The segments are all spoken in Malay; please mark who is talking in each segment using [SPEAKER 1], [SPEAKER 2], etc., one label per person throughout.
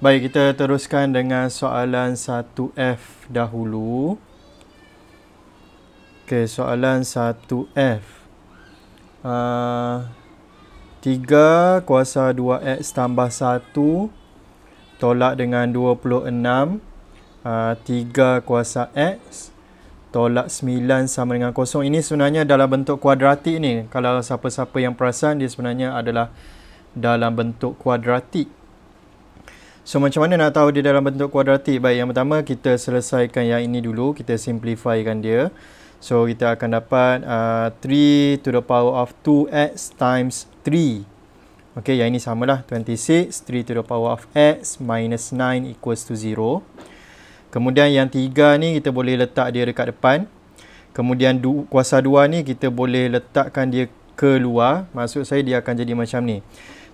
[SPEAKER 1] Baik, kita teruskan dengan soalan 1F dahulu. Okey, soalan 1F. Uh, 3 kuasa 2X tambah 1 tolak dengan 26. Uh, 3 kuasa X tolak 9 sama dengan kosong. Ini sebenarnya dalam bentuk kuadratik ni. Kalau siapa-siapa yang perasan, dia sebenarnya adalah dalam bentuk kuadratik. So macam mana nak tahu dia dalam bentuk kuadratik? Baik, yang pertama kita selesaikan yang ini dulu. Kita simplifykan dia. So kita akan dapat uh, 3 to the power of 2x times 3. Okay, yang ini samalah. 26, 3 to the power of x minus 9 equals to 0. Kemudian yang 3 ni kita boleh letak dia dekat depan. Kemudian du- kuasa 2 ni kita boleh letakkan dia keluar. Maksud saya dia akan jadi macam ni.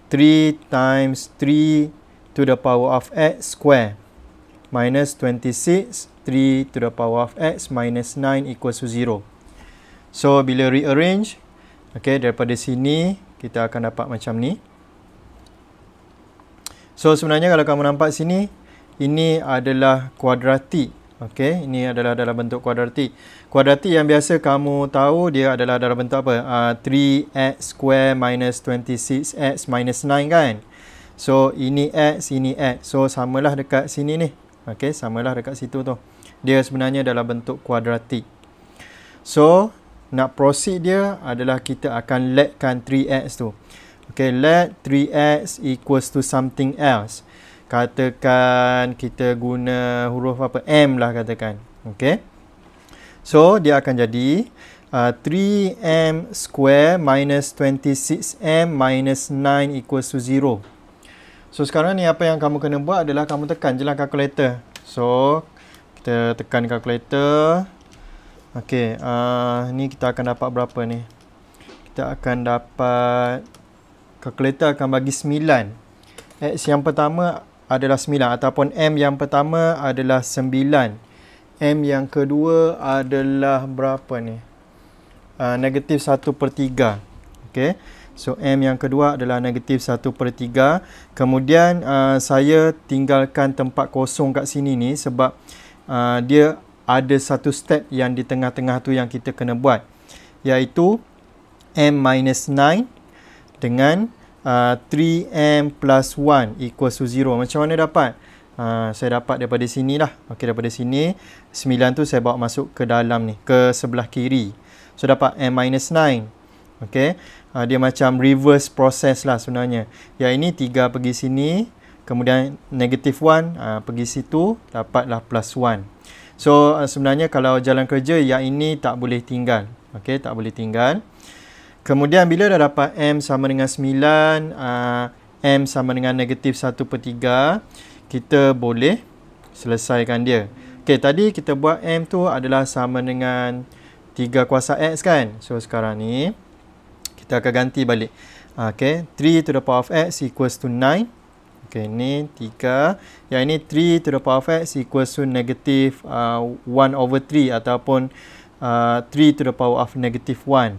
[SPEAKER 1] 3 times 3 to the power of x square minus 26 3 to the power of x minus 9 equals to 0 so bila rearrange ok daripada sini kita akan dapat macam ni so sebenarnya kalau kamu nampak sini ini adalah kuadratik ok ini adalah dalam bentuk kuadratik kuadratik yang biasa kamu tahu dia adalah dalam bentuk apa uh, ah, 3x square minus 26x minus 9 kan So ini add, sini add. So samalah dekat sini ni. Okay, samalah dekat situ tu. Dia sebenarnya dalam bentuk kuadratik. So nak proceed dia adalah kita akan letkan 3x tu. Okay, let 3x equals to something else. Katakan kita guna huruf apa? M lah katakan. Okay. So dia akan jadi uh, 3m square minus 26m minus 9 equals to 0. So sekarang ni apa yang kamu kena buat adalah kamu tekan je lah calculator. So kita tekan calculator. Okay, uh, ni kita akan dapat berapa ni? Kita akan dapat calculator akan bagi 9. X yang pertama adalah 9 ataupun M yang pertama adalah 9. M yang kedua adalah berapa ni? Uh, negatif 1 per 3. Okay. So M yang kedua adalah negatif 1 per 3. Kemudian uh, saya tinggalkan tempat kosong kat sini ni sebab uh, dia ada satu step yang di tengah-tengah tu yang kita kena buat. Iaitu M minus 9 dengan uh, 3M plus 1 equals to 0. Macam mana dapat? Uh, saya dapat daripada sini lah. Okey daripada sini 9 tu saya bawa masuk ke dalam ni ke sebelah kiri. So dapat M minus 9. Okey. Ha, dia macam reverse process lah sebenarnya. Yang ini 3 pergi sini. Kemudian negative 1 ha, ah, pergi situ. Dapatlah plus 1. So ah, sebenarnya kalau jalan kerja yang ini tak boleh tinggal. Okay tak boleh tinggal. Kemudian bila dah dapat M sama dengan 9. Ha, M sama dengan negative 1 per 3. Kita boleh selesaikan dia. Okay tadi kita buat M tu adalah sama dengan 3 kuasa X kan. So sekarang ni kita akan ganti balik. Ah, okay, 3 to the power of x equals to 9. Okay, ni 3. Yang ini 3 to the power of x equals to negative uh, ah, 1 over 3 ataupun uh, ah, 3 to the power of negative 1.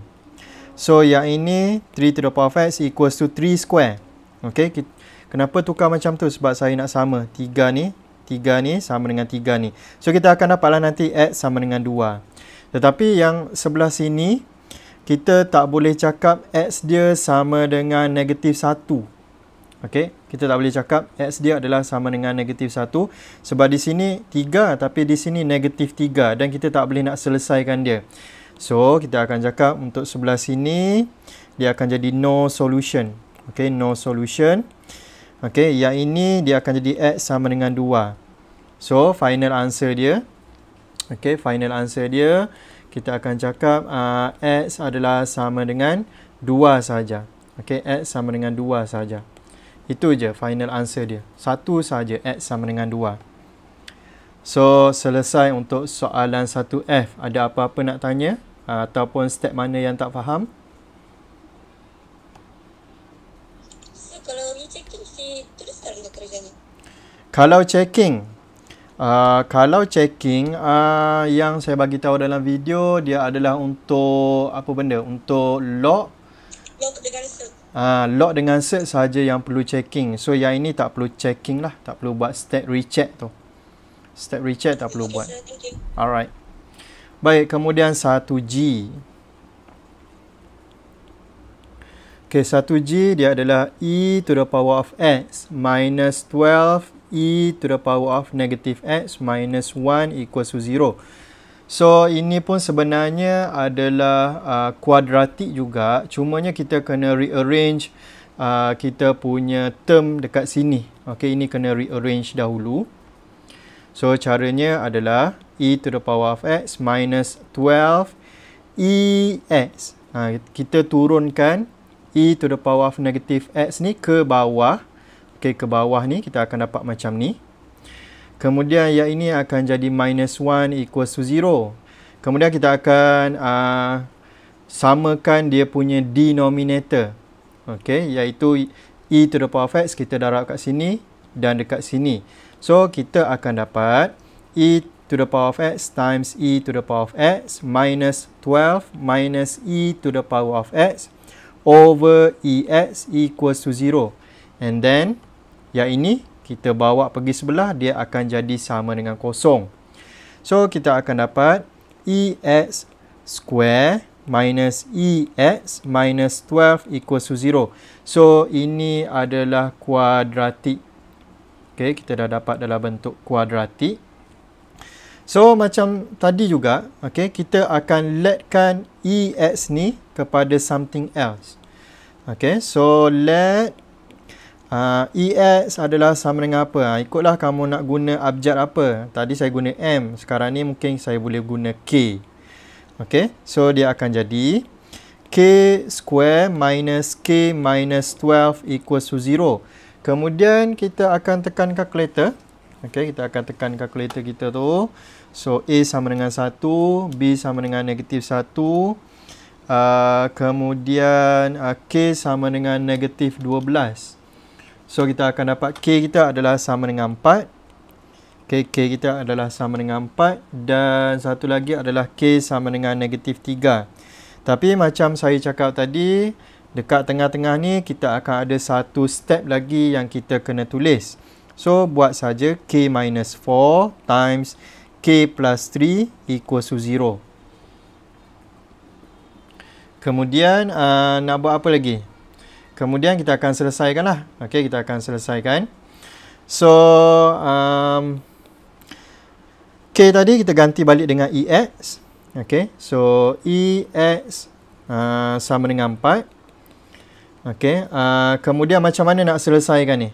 [SPEAKER 1] So, yang ini 3 to the power of x equals to 3 square. Okay, kita, kenapa tukar macam tu? Sebab saya nak sama 3 ni. 3 ni sama dengan 3 ni. So, kita akan dapatlah nanti x sama dengan 2. Tetapi yang sebelah sini, kita tak boleh cakap X dia sama dengan negatif 1. Okey, kita tak boleh cakap X dia adalah sama dengan negatif 1. Sebab di sini 3 tapi di sini negatif 3 dan kita tak boleh nak selesaikan dia. So, kita akan cakap untuk sebelah sini, dia akan jadi no solution. Okey, no solution. Okey, yang ini dia akan jadi X sama dengan 2. So, final answer dia. Okey, final answer dia kita akan cakap uh, X adalah sama dengan 2 saja. Okey, X sama dengan 2 saja. Itu je final answer dia. Satu saja X sama dengan 2. So, selesai untuk soalan 1F. Ada apa-apa nak tanya? Uh, ataupun step mana yang tak faham? Kalau checking, Ah, kalau checking uh, yang saya bagi tahu dalam video dia adalah untuk apa benda? Untuk lock lock dengan cert. Ah uh, dengan cert saja yang perlu checking. So yang ini tak perlu checking lah, tak perlu buat step recheck tu. Step recheck tak perlu okay, buat. Sir, Alright. Baik, kemudian 1G. Okay, 1G dia adalah e to the power of x minus 12 e to the power of negative x minus 1 equals to 0. So ini pun sebenarnya adalah uh, kuadratik uh, juga. Cumanya kita kena rearrange uh, kita punya term dekat sini. Okay, ini kena rearrange dahulu. So caranya adalah e to the power of x minus 12 e x. Ha, kita turunkan e to the power of negative x ni ke bawah okay, ke bawah ni kita akan dapat macam ni. Kemudian yang ini akan jadi minus 1 equals to 0. Kemudian kita akan uh, samakan dia punya denominator. okey, iaitu e to the power of x kita darab kat sini dan dekat sini. So kita akan dapat e to the power of x times e to the power of x minus 12 minus e to the power of x over e x equals to 0. And then yang ini kita bawa pergi sebelah dia akan jadi sama dengan kosong. So kita akan dapat EX square minus EX minus 12 equals to 0. So ini adalah kuadratik. Okay, kita dah dapat dalam bentuk kuadratik. So macam tadi juga, okay, kita akan letkan EX ni kepada something else. Okay, so let Uh, ha, ES adalah sama dengan apa? Ha, ikutlah kamu nak guna abjad apa. Tadi saya guna M. Sekarang ni mungkin saya boleh guna K. Okay. So, dia akan jadi K square minus K minus 12 equals to 0. Kemudian, kita akan tekan kalkulator. Okay. Kita akan tekan kalkulator kita tu. So, A sama dengan 1. B sama dengan negatif 1. Uh, ah, kemudian, uh, K sama dengan negatif 12. So kita akan dapat K kita adalah sama dengan 4 K, K kita adalah sama dengan 4 Dan satu lagi adalah K sama dengan negatif 3 Tapi macam saya cakap tadi Dekat tengah-tengah ni kita akan ada satu step lagi yang kita kena tulis So buat saja K minus 4 times K plus 3 equals to 0 Kemudian uh, nak buat apa lagi? kemudian kita akan selesaikan lah. Okay, kita akan selesaikan. So, um, K tadi kita ganti balik dengan EX. Okay, so EX uh, sama dengan 4. Okay, uh, kemudian macam mana nak selesaikan ni?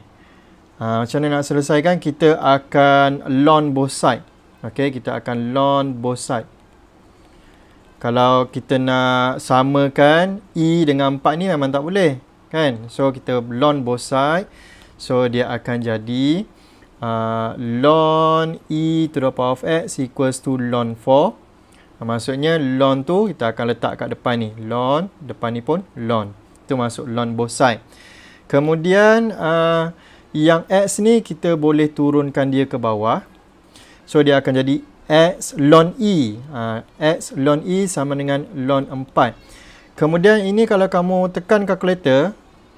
[SPEAKER 1] Uh, macam mana nak selesaikan? Kita akan long both side. Okay, kita akan long both side. Kalau kita nak samakan E dengan 4 ni memang tak boleh kan so kita ln bosai so dia akan jadi uh, ln e to the power of x equals to lon 4 uh, maksudnya lon tu kita akan letak kat depan ni lon depan ni pun lon. Tu masuk ln bosai kemudian uh, yang x ni kita boleh turunkan dia ke bawah so dia akan jadi x lon e uh, x lon e sama dengan lon 4 Kemudian ini kalau kamu tekan kalkulator,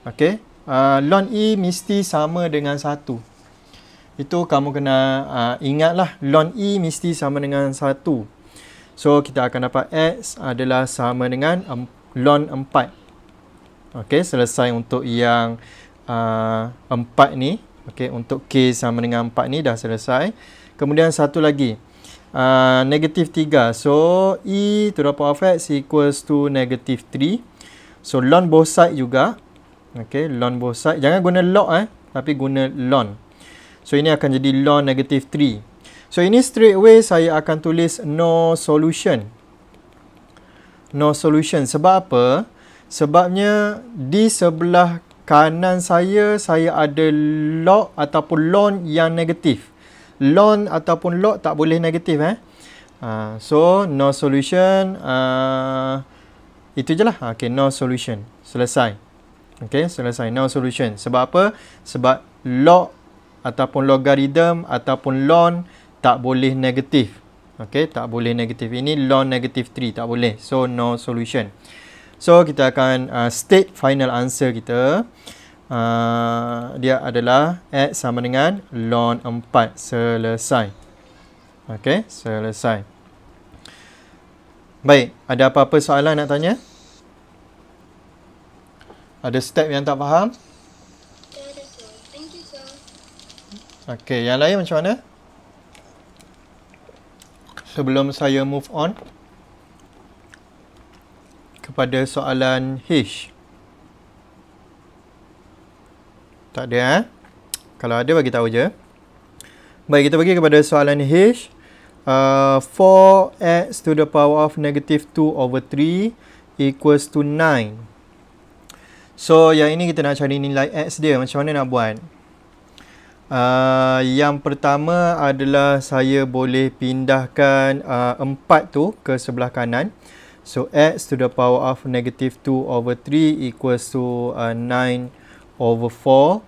[SPEAKER 1] Okay, Uh, ah, ln E mesti sama dengan 1. Itu kamu kena uh, ingatlah. Ln E mesti sama dengan 1. So, kita akan dapat X adalah sama dengan um, ln 4. Okey, selesai untuk yang uh, ah, 4 ni. Okay, untuk K sama dengan 4 ni dah selesai. Kemudian satu lagi. Uh, negative 3. So, E to the power of X equals to negative 3. So, ln both side juga. Okay, lon both side. Jangan guna log eh. Tapi guna lon. So, ini akan jadi lon negative 3. So, ini straight away saya akan tulis no solution. No solution. Sebab apa? Sebabnya di sebelah kanan saya, saya ada log ataupun lon yang negatif. Ln ataupun log tak boleh negatif eh. Uh, so, no solution. Uh, itu je lah. Ah, okay, no solution. Selesai. Okay, selesai. No solution. Sebab apa? Sebab log ataupun logarithm ataupun ln tak boleh negatif. Okay, tak boleh negatif. Ini ln negatif 3. Tak boleh. So, no solution. So, kita akan uh, state final answer kita. Uh, dia adalah x sama dengan ln 4. Selesai. Okay, selesai. Baik, ada apa-apa soalan nak tanya? Ada step yang tak faham? Okay, yang lain macam mana? Sebelum saya move on kepada soalan H. Tak ada eh? Kalau ada bagi tahu je. Baik, kita pergi kepada soalan H. Uh, 4x to the power of negative 2 over 3 equals to 9. So yang ini kita nak cari nilai X dia macam mana nak buat uh, Yang pertama adalah saya boleh pindahkan uh, ah, 4 tu ke sebelah kanan So X to the power of negative 2 over 3 equals to uh, ah, 9 over 4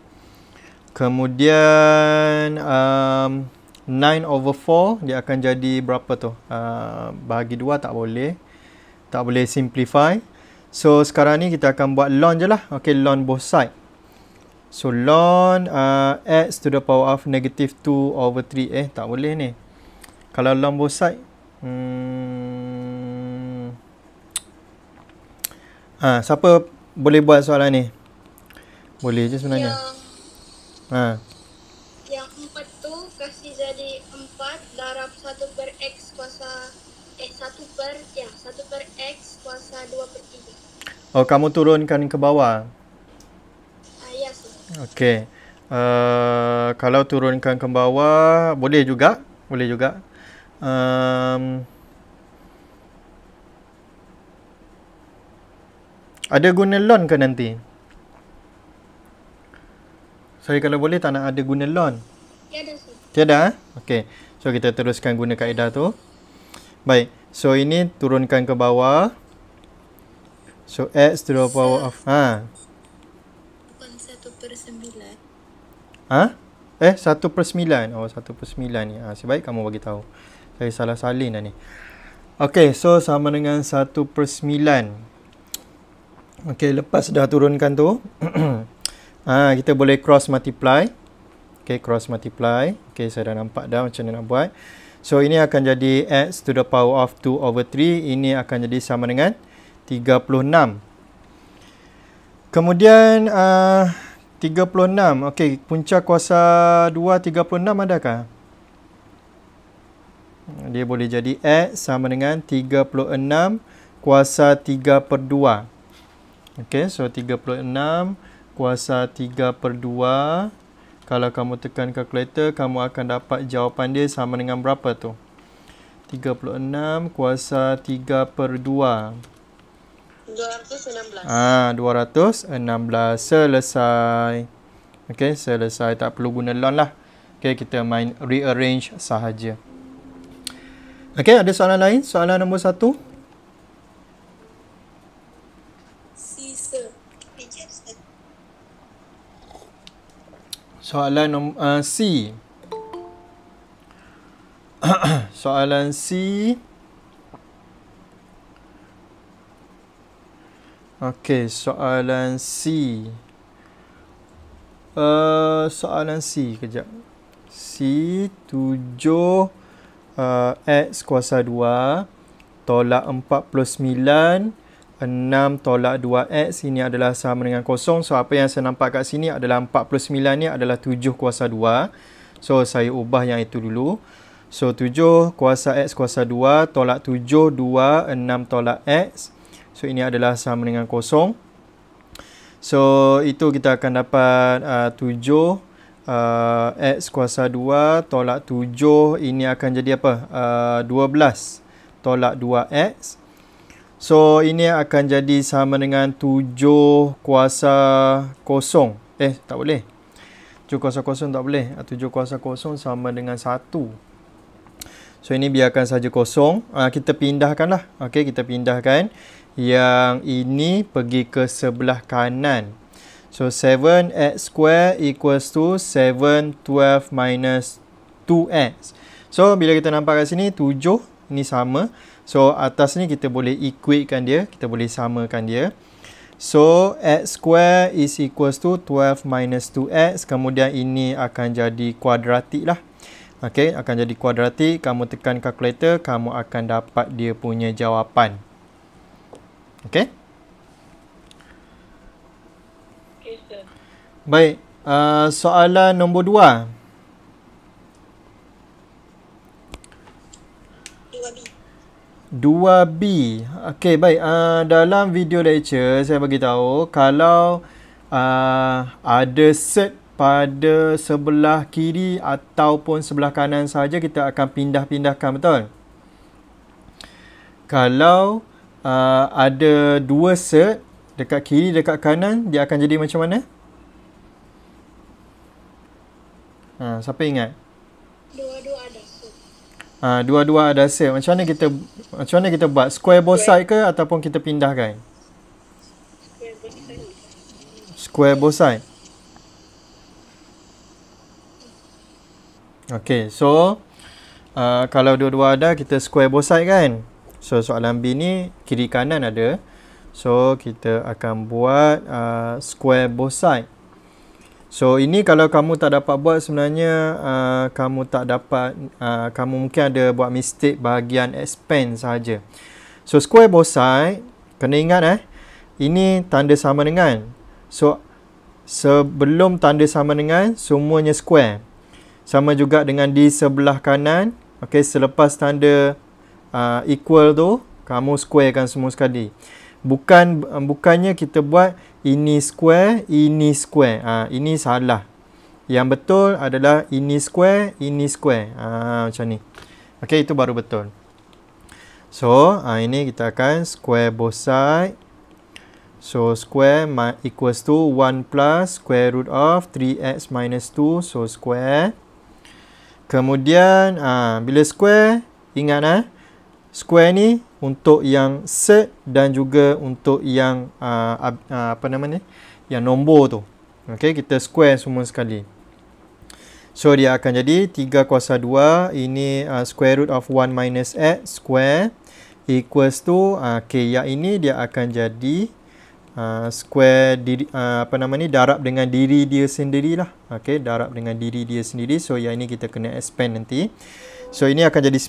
[SPEAKER 1] Kemudian um, 9 over 4 dia akan jadi berapa tu uh, Bahagi 2 tak boleh Tak boleh simplify So sekarang ni kita akan buat ln je lah. Okay, ln both side. So ln uh, x to the power of negative 2 over 3. Eh, tak boleh ni. Kalau ln both side. Hmm. Ha, siapa boleh buat soalan ni? Boleh je sebenarnya. Ha. Oh, kamu turunkan ke bawah? Uh, ah, yes. Ya, Okey. Uh, kalau turunkan ke bawah, boleh juga. Boleh juga. Um, ada guna lon ke nanti? Saya kalau boleh tak nak ada guna lon. Tiada. Tiada? Eh? Okey. So, kita teruskan guna kaedah tu. Baik. So, ini turunkan ke bawah. So x to the power of ha. Bukan 1 per 9. Ha? Eh 1 per 9. Oh 1 per 9 ni. Ha, sebaik kamu bagi tahu. Saya salah salin dah ni. Okay, so sama dengan 1 per 9. Okay, lepas dah turunkan tu. ah ha, kita boleh cross multiply. Okay, cross multiply. Okay, saya dah nampak dah macam mana nak buat. So, ini akan jadi x to the power of 2 over 3. Ini akan jadi sama dengan 36. Kemudian uh, 36. Okey, punca kuasa 2 36 adakah? Dia boleh jadi X sama dengan 36 kuasa 3 per 2. Okey, so 36 kuasa 3 per 2. Kalau kamu tekan kalkulator, kamu akan dapat jawapan dia sama dengan berapa tu? 36 kuasa 3 per 2. 216. Ah, ha, 216 selesai. Okey, selesai tak perlu guna loan lah. Okey, kita main rearrange sahaja. Okey, ada soalan lain? Soalan nombor satu? Soalan nombor uh, ah, C. soalan C. Okey, soalan C. Uh, soalan C kejap. C 7 uh, eh, x kuasa 2 tolak 49 6 tolak 2x ini adalah sama dengan kosong. So apa yang saya nampak kat sini adalah 49 ni adalah 7 kuasa 2. So saya ubah yang itu dulu. So 7 kuasa x kuasa 2 tolak 7 2 6 tolak x So ini adalah sama dengan kosong. So itu kita akan dapat uh, uh, X kuasa 2 tolak 7 ini akan jadi apa? Uh, 12 tolak 2X. So ini akan jadi sama dengan 7 kuasa kosong. Eh tak boleh. 7 kuasa kosong tak boleh. 7 ah, kuasa kosong sama dengan 1. So ini biarkan saja kosong. Uh, kita pindahkanlah. Okay, kita pindahkan yang ini pergi ke sebelah kanan. So 7x square equals to 712 minus 2x. So bila kita nampak kat sini 7 ni sama. So atas ni kita boleh equatekan dia, kita boleh samakan dia. So x square is equals to 12 minus 2x. Kemudian ini akan jadi kuadratik lah. Okay, akan jadi kuadratik. Kamu tekan kalkulator, kamu akan dapat dia punya jawapan. Okay? Baik. Uh, soalan nombor dua. Dua B. Dua B. Okay, baik. Uh, dalam video lecture, saya bagi tahu kalau uh, ada set pada sebelah kiri ataupun sebelah kanan saja kita akan pindah-pindahkan betul kalau uh, ada dua set dekat kiri dekat kanan dia akan jadi macam mana? Ha, siapa ingat? Dua-dua ada set. Ha, dua-dua ada set. Macam mana kita macam mana kita buat? Square both side ke ataupun kita pindahkan? Square both side. Okay, so uh, kalau dua-dua ada kita square both side kan? So soalan B ni kiri kanan ada. So kita akan buat uh, square both side. So ini kalau kamu tak dapat buat sebenarnya uh, kamu tak dapat uh, kamu mungkin ada buat mistake bahagian expand saja. So square both side kena ingat eh. Ini tanda sama dengan. So sebelum tanda sama dengan semuanya square. Sama juga dengan di sebelah kanan. Okey selepas tanda uh, equal tu kamu square kan semua sekali bukan uh, bukannya kita buat ini square ini square uh, ini salah yang betul adalah ini square ini square uh, macam ni okey itu baru betul so uh, ini kita akan square both side So, square equals to 1 plus square root of 3x minus 2. So, square. Kemudian, uh, bila square, ingat lah square ni untuk yang set dan juga untuk yang uh, uh, apa nama ni yang nombor tu okey kita square semua sekali so dia akan jadi 3 kuasa 2 ini uh, square root of 1 minus x square equals to uh, k ya ini dia akan jadi uh, square diri, uh, apa nama ni darab dengan diri dia sendirilah okey darab dengan diri dia sendiri so ya ini kita kena expand nanti So ini akan jadi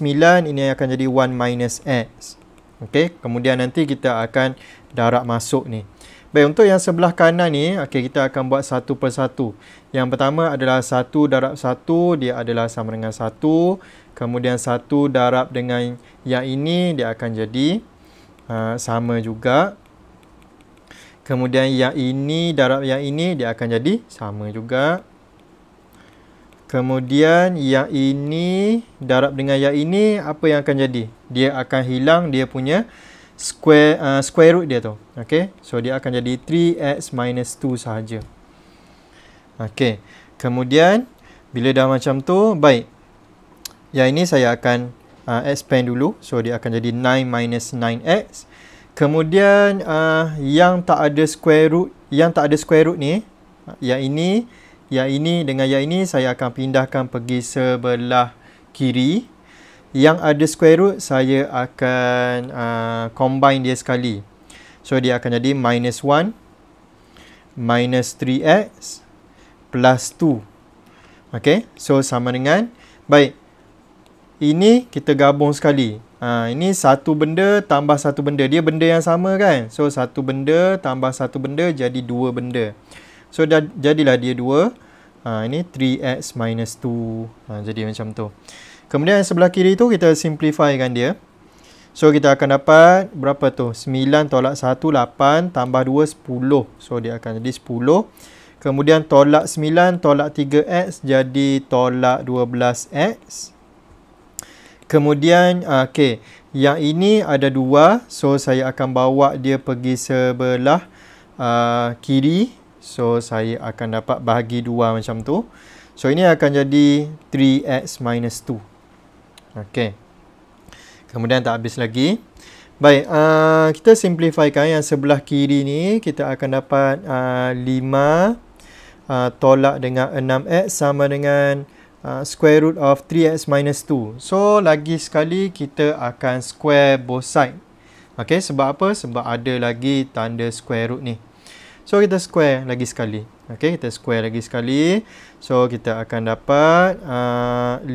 [SPEAKER 1] 9, ini akan jadi 1 minus x. Okey, kemudian nanti kita akan darab masuk ni. Baik, untuk yang sebelah kanan ni, okey kita akan buat satu persatu. Yang pertama adalah 1 darab 1, dia adalah sama dengan 1. Kemudian 1 darab dengan yang ini, dia akan jadi uh, sama juga. Kemudian yang ini darab yang ini, dia akan jadi sama juga. Kemudian yang ini darab dengan yang ini apa yang akan jadi? Dia akan hilang dia punya square uh, square root dia tu. Okey. So dia akan jadi 3x minus 2 sahaja. Okey. Kemudian bila dah macam tu, baik. Yang ini saya akan uh, expand dulu. So dia akan jadi 9 minus 9x. Kemudian uh, yang tak ada square root, yang tak ada square root ni, yang ini yang ini dengan yang ini saya akan pindahkan pergi sebelah kiri. Yang ada square root saya akan uh, combine dia sekali. So dia akan jadi minus 1 minus 3x plus 2. Okay. So sama dengan. Baik. Ini kita gabung sekali. Ha, ini satu benda tambah satu benda. Dia benda yang sama kan? So satu benda tambah satu benda jadi dua benda. So dah jadilah dia 2 uh, ha, Ini 3x minus 2 uh, ha, Jadi macam tu Kemudian sebelah kiri tu kita simplifykan dia So kita akan dapat berapa tu 9 tolak 1 8 tambah 2 10 So dia akan jadi 10 Kemudian tolak 9 tolak 3x jadi tolak 12x Kemudian uh, ok yang ini ada dua. So saya akan bawa dia pergi sebelah uh, kiri So saya akan dapat bahagi 2 macam tu. So ini akan jadi 3x minus 2. Okay. Kemudian tak habis lagi. Baik, uh, kita simplifikan yang sebelah kiri ni. Kita akan dapat uh, 5 uh, tolak dengan 6x sama dengan uh, square root of 3x minus 2. So lagi sekali kita akan square both side. Okay, sebab apa? Sebab ada lagi tanda square root ni. So kita square lagi sekali. Okey, kita square lagi sekali. So kita akan dapat uh, 5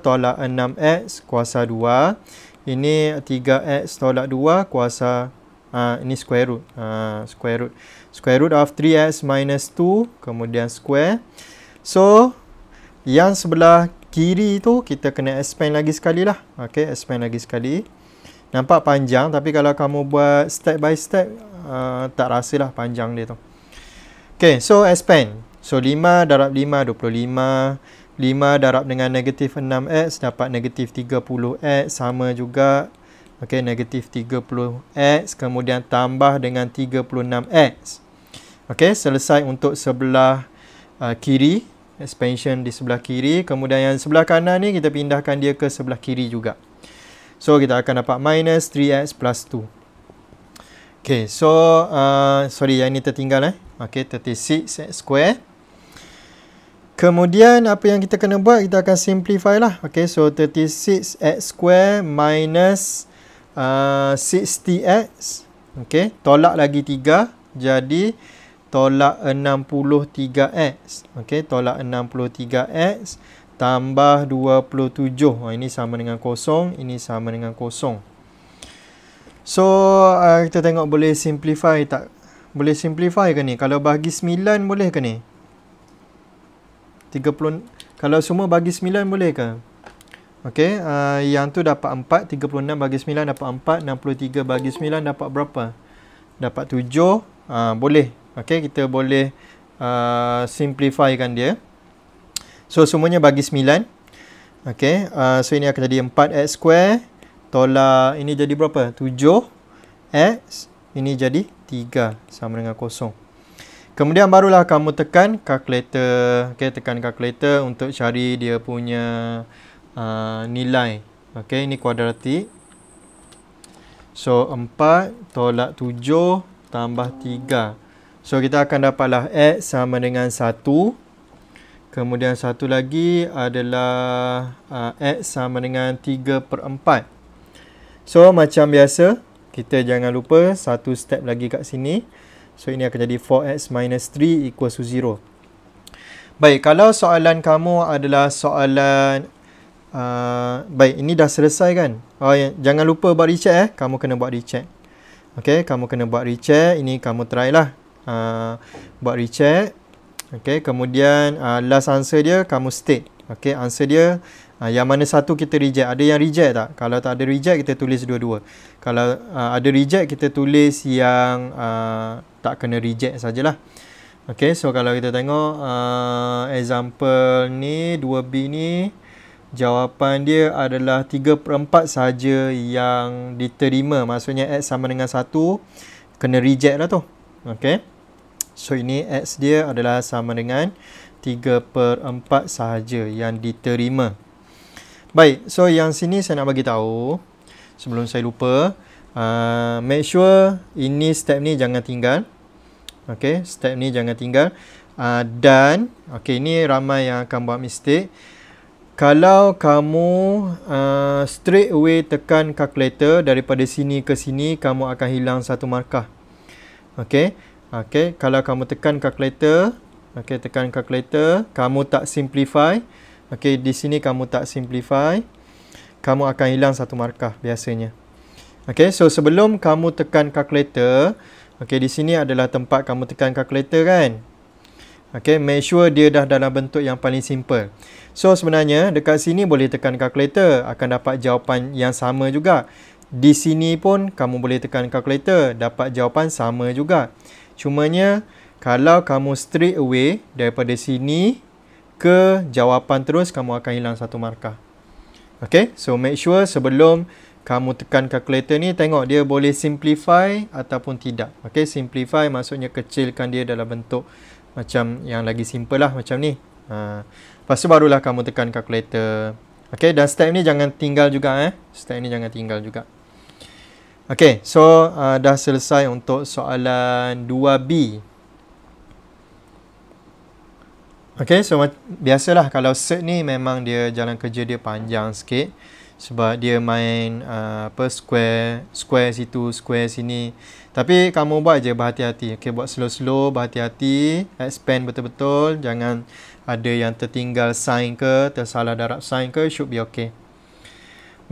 [SPEAKER 1] tolak 6x kuasa 2. Ini 3x tolak 2 kuasa uh, ini square root. Uh, square root. Square root of 3x minus 2 kemudian square. So yang sebelah kiri tu kita kena expand lagi sekali lah. Okey, expand lagi sekali. Nampak panjang tapi kalau kamu buat step by step Ah, tak rasa lah panjang dia tu. Okay, so expand. So, 5 darab 5, 25. 5 darab dengan negatif 6X dapat negatif 30X. Sama juga. Okay, negatif 30X. Kemudian tambah dengan 36X. Okay, selesai untuk sebelah uh, kiri. Expansion di sebelah kiri. Kemudian yang sebelah kanan ni kita pindahkan dia ke sebelah kiri juga. So, kita akan dapat minus 3X plus 2. Okay, so uh, sorry yang ini tertinggal eh. Okay, 36 square. Kemudian apa yang kita kena buat kita akan simplify lah. Okay, so 36x square minus uh, 60x. Okay, tolak lagi 3. Jadi, tolak 63x. Okay, tolak 63x tambah 27. ini sama dengan kosong. Ini sama dengan kosong. So uh, kita tengok boleh simplify tak? Boleh simplify ke ni? Kalau bagi 9 boleh ke ni? 30 kalau semua bagi 9 boleh ke? Okey, uh, yang tu dapat 4, 36 bagi 9 dapat 4, 63 bagi 9 dapat berapa? Dapat 7. Uh, ah, boleh. Okey, kita boleh uh, simplify kan dia. So semuanya bagi 9. Okey, uh, so ini akan jadi 4x square tolak ini jadi berapa? 7 X eh, ini jadi 3 sama dengan kosong. Kemudian barulah kamu tekan kalkulator, Okey, tekan kalkulator untuk cari dia punya uh, nilai. Okey, ini kuadratik. So, 4 tolak 7 tambah 3. So, kita akan dapatlah X sama dengan 1. Kemudian satu lagi adalah uh, X sama dengan 3 per 4. So macam biasa, kita jangan lupa satu step lagi kat sini. So ini akan jadi 4x minus 3 equals 0. Baik, kalau soalan kamu adalah soalan... Uh, baik, ini dah selesai kan? Oh, ya. Jangan lupa buat recheck eh. Kamu kena buat recheck. Okay, kamu kena buat recheck. Ini kamu try lah. Uh, buat recheck. Okay, kemudian uh, last answer dia kamu state. Okay, answer dia Ha, yang mana satu kita reject. Ada yang reject tak? Kalau tak ada reject, kita tulis dua-dua. Kalau uh, ada reject, kita tulis yang uh, tak kena reject sajalah. Okay, so kalau kita tengok uh, example ni, 2B ni, jawapan dia adalah 3 per 4 sahaja yang diterima. Maksudnya X sama dengan 1, kena reject lah tu. Okay, so ini X dia adalah sama dengan 3 per 4 sahaja yang diterima. Baik, so yang sini saya nak bagi tahu sebelum saya lupa, uh, make sure ini step ni jangan tinggal. Okay, step ni jangan tinggal. Uh, dan, okay, ini ramai yang akan buat mistake. Kalau kamu uh, straight away tekan calculator daripada sini ke sini, kamu akan hilang satu markah. Okay, okay. kalau kamu tekan calculator, okay, tekan calculator, kamu tak simplify, Okey, di sini kamu tak simplify, kamu akan hilang satu markah biasanya. Okey, so sebelum kamu tekan calculator, okey di sini adalah tempat kamu tekan calculator kan? Okey, make sure dia dah dalam bentuk yang paling simple. So sebenarnya dekat sini boleh tekan calculator akan dapat jawapan yang sama juga. Di sini pun kamu boleh tekan calculator dapat jawapan sama juga. Cumanya kalau kamu straight away daripada sini ke jawapan terus, kamu akan hilang satu markah. Okay, so make sure sebelum kamu tekan kalkulator ni, tengok dia boleh simplify ataupun tidak. Okay, simplify maksudnya kecilkan dia dalam bentuk macam yang lagi simple lah macam ni. Ha. Lepas tu barulah kamu tekan kalkulator. Okay, dan step ni jangan tinggal juga eh. Step ni jangan tinggal juga. Okay, so uh, dah selesai untuk soalan 2B. Okay, so biasalah kalau cert ni memang dia jalan kerja dia panjang sikit sebab dia main uh, apa square square situ square sini tapi kamu buat je berhati-hati Okay, buat slow-slow berhati-hati expand betul-betul jangan ada yang tertinggal sign ke tersalah darab sign ke should be okay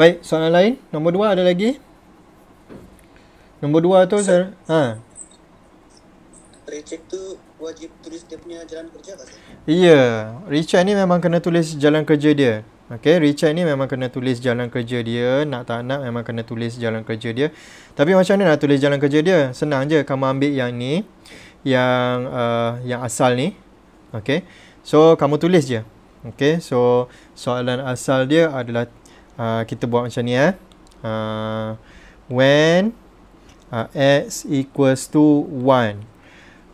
[SPEAKER 1] baik soalan lain nombor dua ada lagi nombor dua tu sir ha rejek tu wajib tulis dia punya jalan kerja tak? Ya, yeah. Richard ni memang kena tulis jalan kerja dia. Okay, Richard ni memang kena tulis jalan kerja dia. Nak tak nak memang kena tulis jalan kerja dia. Tapi macam mana nak tulis jalan kerja dia? Senang je, kamu ambil yang ni. Yang uh, yang asal ni. Okay, so kamu tulis je. Okay, so soalan asal dia adalah uh, kita buat macam ni eh. Uh, when uh, x equals to 1.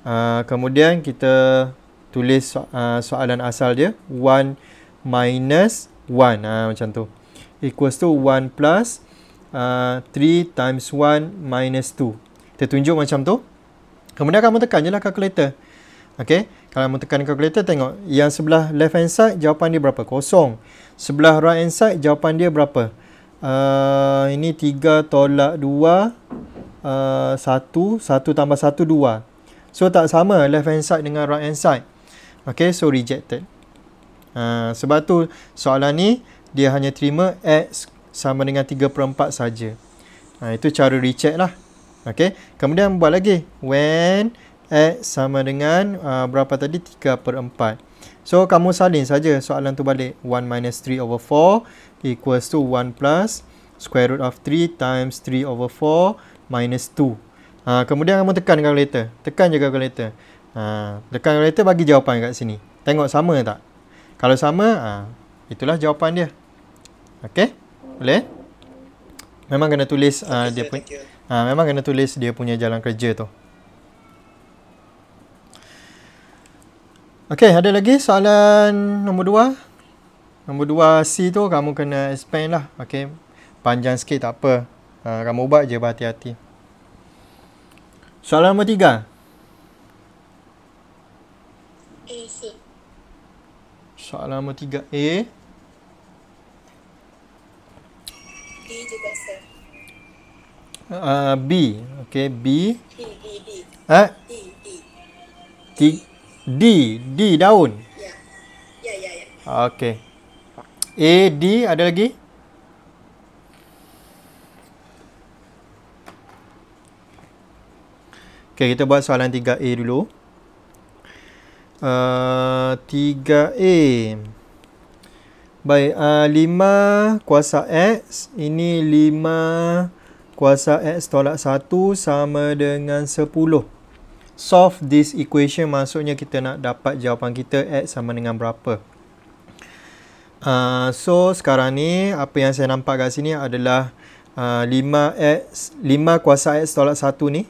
[SPEAKER 1] Ah, kemudian kita tulis so uh, soalan asal dia 1 minus 1 ha, ah, macam tu equals to 1 plus uh, 3 times 1 minus 2 kita tunjuk macam tu kemudian kamu tekan je lah kalkulator. Okay, kalau kamu tekan kalkulator tengok yang sebelah left hand side jawapan dia berapa kosong sebelah right hand side jawapan dia berapa uh, ini 3 tolak 2 1 uh, 1 tambah 1 2 So tak sama left hand side dengan right hand side. Okay, so rejected. Uh, sebab tu soalan ni dia hanya terima X sama dengan 3 per 4 sahaja. Uh, ah, itu cara recheck lah. Okay, kemudian buat lagi. When X sama dengan uh, berapa tadi? 3 per 4. So, kamu salin saja soalan tu balik. 1 minus 3 over 4 equals to 1 plus square root of 3 times 3 over 4 minus 2. Ha, kemudian kamu tekan calculator. Tekan je calculator. Ha, tekan calculator bagi jawapan kat sini. Tengok sama tak? Kalau sama, ha, itulah jawapan dia. Okey? Boleh? Memang kena tulis uh, dia pun ha, memang kena tulis dia punya jalan kerja tu. Okey, ada lagi soalan nombor dua. Nombor dua C tu kamu kena expand lah. Okey. Panjang sikit tak apa. Ha, kamu ubat je berhati-hati. Hati. Soalan nombor tiga. A, Soalan nombor tiga. A. B juga, sir. Uh, B. Okay, B. B B. D. Eh? Ha? D, D. D, D, daun. Ya. ya, ya, ya. Okay. A, D, ada lagi? Uh, Okey, kita buat soalan 3A dulu. Uh, 3A. Baik, uh, 5 kuasa X. Ini 5 kuasa X tolak 1 sama dengan 10. Solve this equation. Maksudnya kita nak dapat jawapan kita X sama dengan berapa. Uh, so, sekarang ni apa yang saya nampak kat sini adalah uh, 5, X, 5 kuasa X tolak 1 ni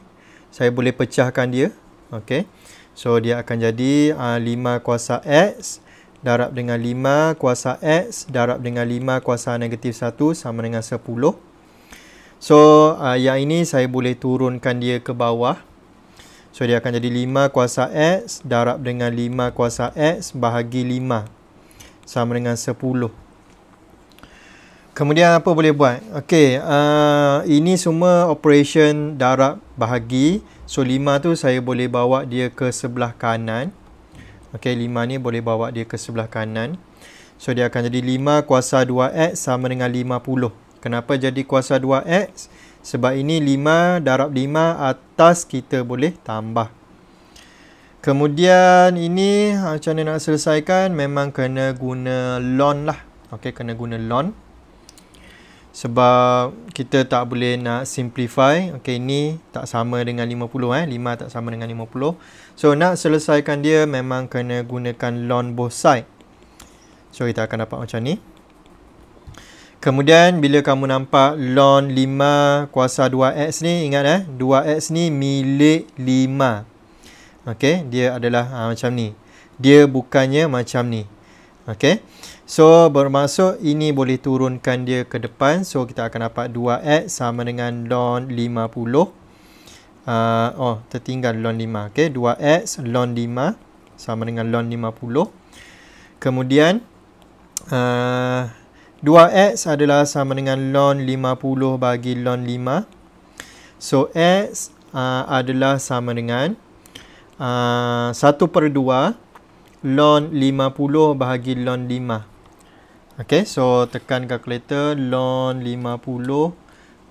[SPEAKER 1] saya boleh pecahkan dia. Okay. So, dia akan jadi uh, ah, 5 kuasa X darab dengan 5 kuasa X darab dengan 5 kuasa negatif 1 sama dengan 10. So, uh, yang ini saya boleh turunkan dia ke bawah. So, dia akan jadi 5 kuasa X darab dengan 5 kuasa X bahagi 5 sama dengan 10 kemudian apa boleh buat okey uh, ini semua operation darab bahagi so lima tu saya boleh bawa dia ke sebelah kanan okey lima ni boleh bawa dia ke sebelah kanan so dia akan jadi lima kuasa dua x sama dengan lima puluh. kenapa jadi kuasa dua x sebab ini lima darab lima atas kita boleh tambah Kemudian ini macam mana nak selesaikan memang kena guna lon lah. Okey kena guna lon sebab kita tak boleh nak simplify okey ni tak sama dengan 50 eh 5 tak sama dengan 50 so nak selesaikan dia memang kena gunakan long both side so kita akan dapat macam ni kemudian bila kamu nampak long 5 kuasa 2x ni ingat eh 2x ni milik 5 okey dia adalah ha, macam ni dia bukannya macam ni okey So bermaksud ini boleh turunkan dia ke depan. So kita akan dapat 2x sama dengan ln 50. Uh, oh tertinggal ln 5. Okay 2x ln 5 sama dengan ln 50. Kemudian uh, ah, 2x adalah sama dengan ln 50 bagi ln 5. So x uh, ah, adalah sama dengan uh, ah, 1 per 2 ln 50 bahagi ln 5. Ok, so tekan calculator ln 50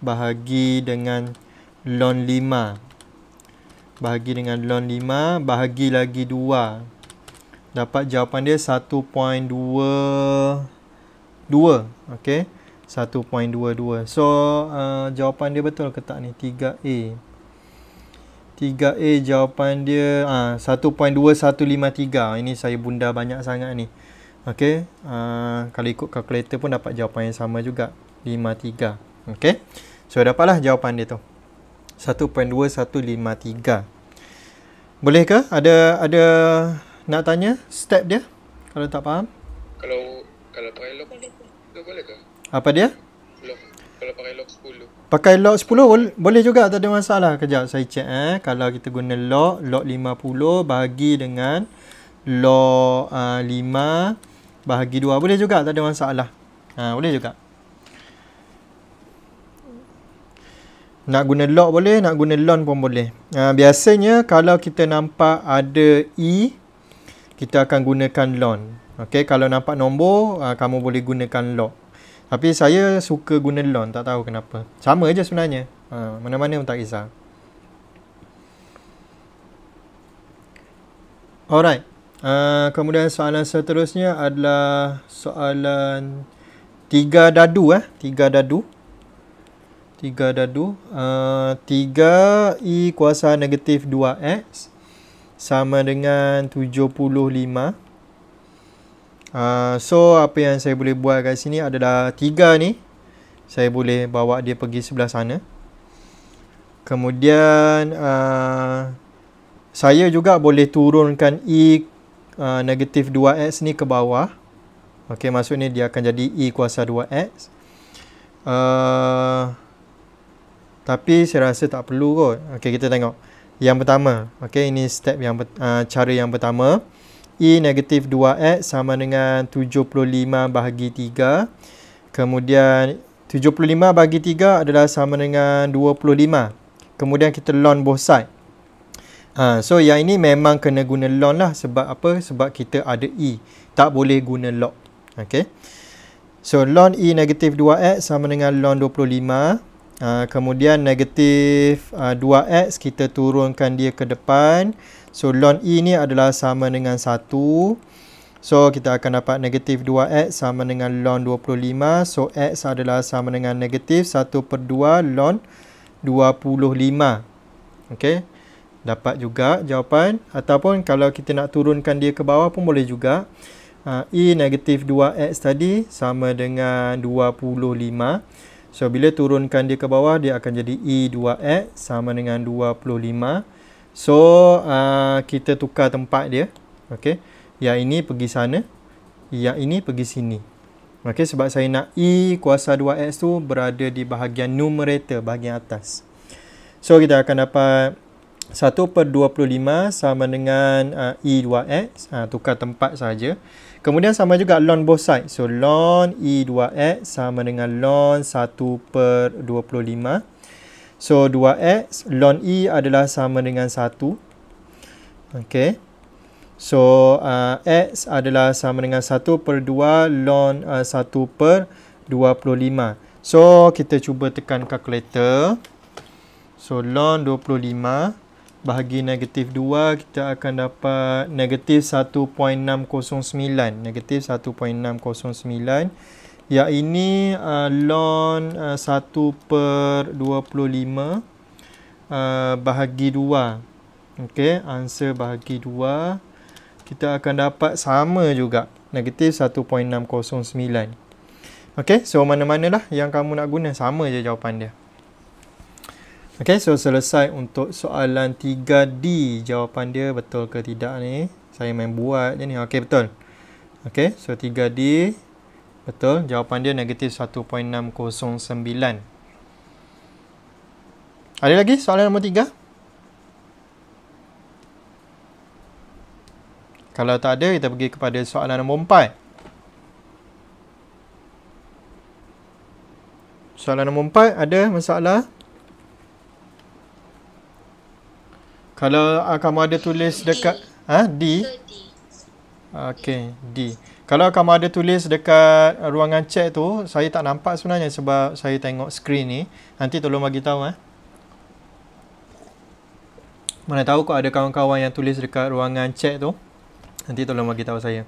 [SPEAKER 1] bahagi dengan ln 5. Bahagi dengan ln 5, bahagi lagi 2. Dapat jawapan dia 1.22. Ok, 1.22. So, uh, jawapan dia betul ke tak ni? 3A. 3A jawapan dia ah uh, 1.2153. Ini saya bunda banyak sangat ni. Okey, uh, kalau ikut kalkulator pun dapat jawapan yang sama juga. 53. Okey. So dapatlah jawapan dia tu. 1.2153. Boleh ke? Ada ada nak tanya step dia? Kalau tak faham. Kalau kalau pakai log boleh, boleh ke? Apa dia? Log. Kalau pakai log 10. Pakai log 10 boleh, boleh juga tak ada masalah. Kejap saya check eh. Kalau kita guna log log 50 bagi dengan log uh, 5 bahagi 2 boleh juga tak ada masalah ha, boleh juga nak guna log boleh nak guna ln pun boleh ha, biasanya kalau kita nampak ada e kita akan gunakan ln Okay, kalau nampak nombor uh, kamu boleh gunakan log tapi saya suka guna ln tak tahu kenapa sama aja sebenarnya mana-mana pun tak kisah alright Uh, kemudian soalan seterusnya adalah soalan tiga dadu eh tiga dadu tiga dadu uh, tiga i kuasa negatif 2x sama dengan 75 uh, ah, so apa yang saya boleh buat kat sini adalah tiga ni saya boleh bawa dia pergi sebelah sana kemudian uh, saya juga boleh turunkan i e Uh, negatif 2x ni ke bawah. Okey, ni dia akan jadi e kuasa 2x. Uh, tapi saya rasa tak perlu kot. Okey, kita tengok. Yang pertama, okey, ini step yang uh, cara yang pertama. e negatif 2x sama dengan 75 bahagi 3. Kemudian 75 bahagi 3 adalah sama dengan 25. Kemudian kita lon both side. Ha, so yang ini memang kena guna long lah sebab apa? Sebab kita ada E. Tak boleh guna log. Okay. So long E negatif 2X sama dengan long 25. Ha, kemudian negatif ha, uh, 2X kita turunkan dia ke depan. So long E ni adalah sama dengan 1. So kita akan dapat negatif 2X sama dengan long 25. So X adalah sama dengan negatif 1 per 2 long 25. Okay dapat juga jawapan ataupun kalau kita nak turunkan dia ke bawah pun boleh juga ah, E negatif 2X tadi sama dengan 25 so bila turunkan dia ke bawah dia akan jadi E2X sama dengan 25 so ah, kita tukar tempat dia ok yang ini pergi sana yang ini pergi sini ok sebab saya nak E kuasa 2X tu berada di bahagian numerator bahagian atas so kita akan dapat 1 per 25 sama dengan uh, E2X. Ha, uh, tukar tempat saja. Kemudian sama juga long both sides. So long E2X sama dengan long 1 per 25. So 2X long E adalah sama dengan 1. Okay. So uh, X adalah sama dengan 1 per 2 long uh, 1 per 25. So kita cuba tekan kalkulator. So long 25. 25 bahagi negatif 2 kita akan dapat negatif 1.609 negatif 1.609 yang ini uh, lon uh, 1 per 25 uh, bahagi 2 ok answer bahagi 2 kita akan dapat sama juga negatif 1.609 ok so mana-mana lah yang kamu nak guna sama je jawapan dia Okay, so selesai untuk soalan 3D. Jawapan dia betul ke tidak ni? Saya main buat je ni. Okay betul. Okay, so 3D. Betul. Jawapan dia negatif 1.609. Ada lagi soalan nombor 3? Kalau tak ada, kita pergi kepada soalan nombor 4. Soalan nombor 4 ada masalah? Kalau uh, kamu ada tulis dekat ha? D. Ha? D. Okey, D. Kalau kamu ada tulis dekat ruangan chat tu, saya tak nampak sebenarnya sebab saya tengok skrin ni. Nanti tolong bagi tahu eh. Mana tahu kok ada kawan-kawan yang tulis dekat ruangan chat tu. Nanti tolong bagi tahu saya.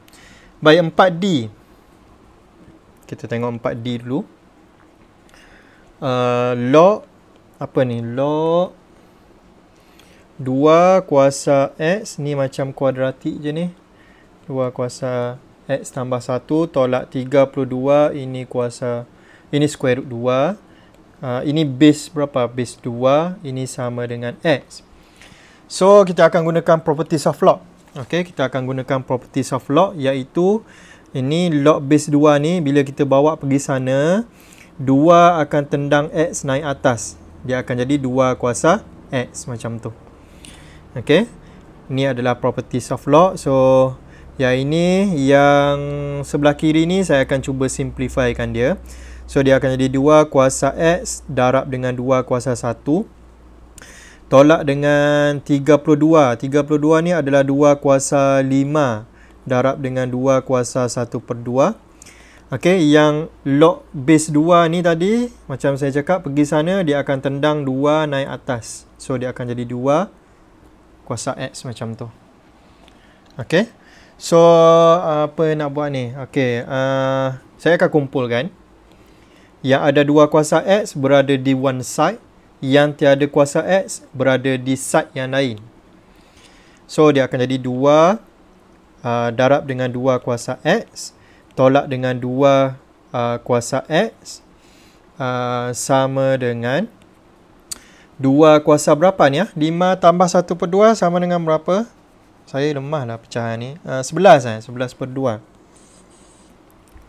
[SPEAKER 1] Baik 4D. Kita tengok 4D dulu. Uh, log apa ni? Log 2 kuasa X ni macam kuadratik je ni. 2 kuasa X tambah 1 tolak 32 ini kuasa, ini square root 2. Uh, ah, ini base berapa? Base 2. Ini sama dengan X. So, kita akan gunakan properties of log. Okay, kita akan gunakan properties of log iaitu ini log base 2 ni bila kita bawa pergi sana 2 akan tendang X naik atas. Dia akan jadi 2 kuasa X macam tu. Okay. Ini adalah properties of log. So, yang ini, yang sebelah kiri ni saya akan cuba simplifykan dia. So, dia akan jadi 2 kuasa X darab dengan 2 kuasa 1. Tolak dengan 32. 32 ni adalah 2 kuasa 5 darab dengan 2 kuasa 1 per 2. Okey, yang log base 2 ni tadi, macam saya cakap, pergi sana dia akan tendang 2 naik atas. So, dia akan jadi 2 kuasa X macam tu. Okay. So, apa nak buat ni? Okay. Uh, saya akan kumpulkan. Yang ada dua kuasa X berada di one side. Yang tiada kuasa X berada di side yang lain. So, dia akan jadi dua uh, darab dengan dua kuasa X. Tolak dengan dua uh, kuasa X. Uh, sama dengan 0. 2 kuasa berapa ni ya? 5 tambah 1 per 2 sama dengan berapa? Saya lemah lah pecahan ni. Uh, 11 kan? Eh? 11 per 2.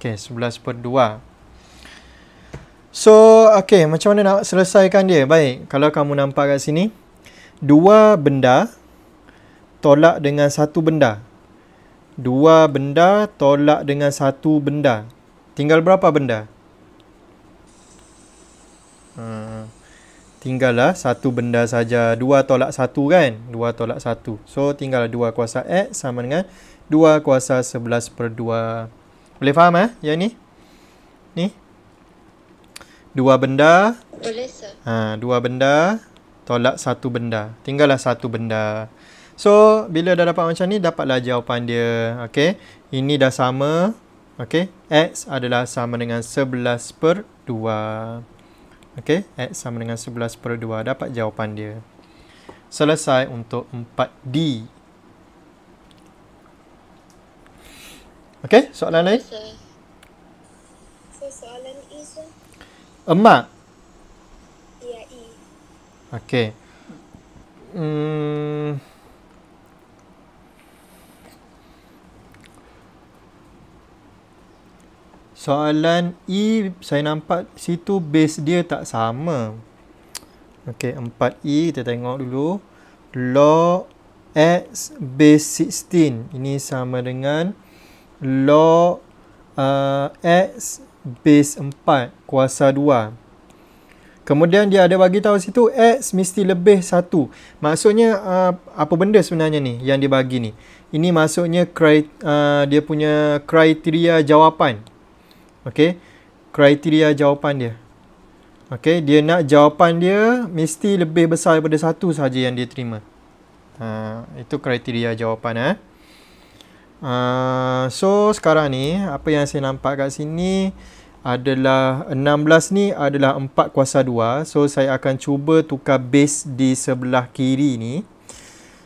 [SPEAKER 1] Okay, 11 per 2. So, okay. Macam mana nak selesaikan dia? Baik, kalau kamu nampak kat sini. Dua benda tolak dengan satu benda. Dua benda tolak dengan satu benda. Tinggal berapa benda? Hmm tinggallah satu benda saja dua tolak satu kan Dua tolak satu. so tinggal dua kuasa x sama dengan dua kuasa sebelas per dua. boleh faham eh yang ni ni dua benda boleh sir ha dua benda tolak satu benda tinggallah satu benda so bila dah dapat macam ni dapatlah jawapan dia Okay? ini dah sama Okay? x adalah sama dengan sebelas per dua. Okey, X eh, sama dengan 11 per 2. Dapat jawapan dia. Selesai untuk 4D. Okey, soalan lain? So, soalan E, sir. Emak? Ya, E. Okey. Hmm... soalan E saya nampak situ base dia tak sama. Okey, 4E kita tengok dulu. Log X base 16. Ini sama dengan log uh, X base 4 kuasa 2. Kemudian dia ada bagi tahu situ x mesti lebih 1. Maksudnya uh, apa benda sebenarnya ni yang dibagi bagi ni? Ini maksudnya uh, dia punya kriteria jawapan. Okay. Kriteria jawapan dia. Okay. Dia nak jawapan dia mesti lebih besar daripada satu sahaja yang dia terima. Ha, itu kriteria jawapan. Eh. Uh, so sekarang ni apa yang saya nampak kat sini adalah 16 ni adalah 4 kuasa 2. So saya akan cuba tukar base di sebelah kiri ni.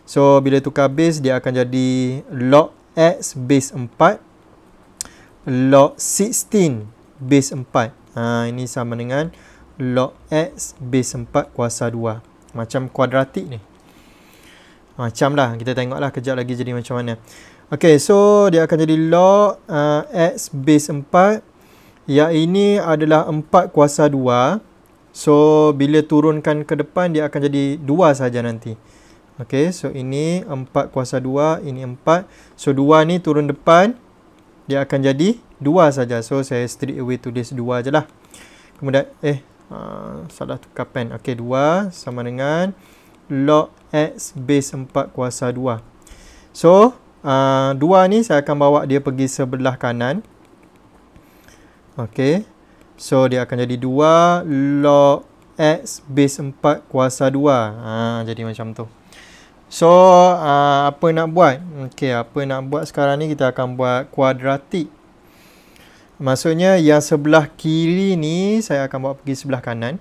[SPEAKER 1] So bila tukar base dia akan jadi log x base log 16 base 4. Ha, ini sama dengan log x base 4 kuasa 2. Macam kuadratik ni. Macam lah. Kita tengoklah kejap lagi jadi macam mana. Okay, so dia akan jadi log uh, x base 4. Ya ini adalah 4 kuasa 2. So, bila turunkan ke depan, dia akan jadi 2 saja nanti. Okay, so ini 4 kuasa 2, ini 4. So, 2 ni turun depan dia akan jadi dua saja. So saya straight away tulis dua je lah. Kemudian eh uh, salah tukar pen. Okey dua sama dengan log x base 4 kuasa 2. So uh, ah, 2 ni saya akan bawa dia pergi sebelah kanan. Okey. So dia akan jadi 2 log x base 4 kuasa 2. Ha, ah, jadi macam tu. So uh, apa nak buat? Okey, apa nak buat sekarang ni kita akan buat kuadratik. Maksudnya yang sebelah kiri ni saya akan bawa pergi sebelah kanan.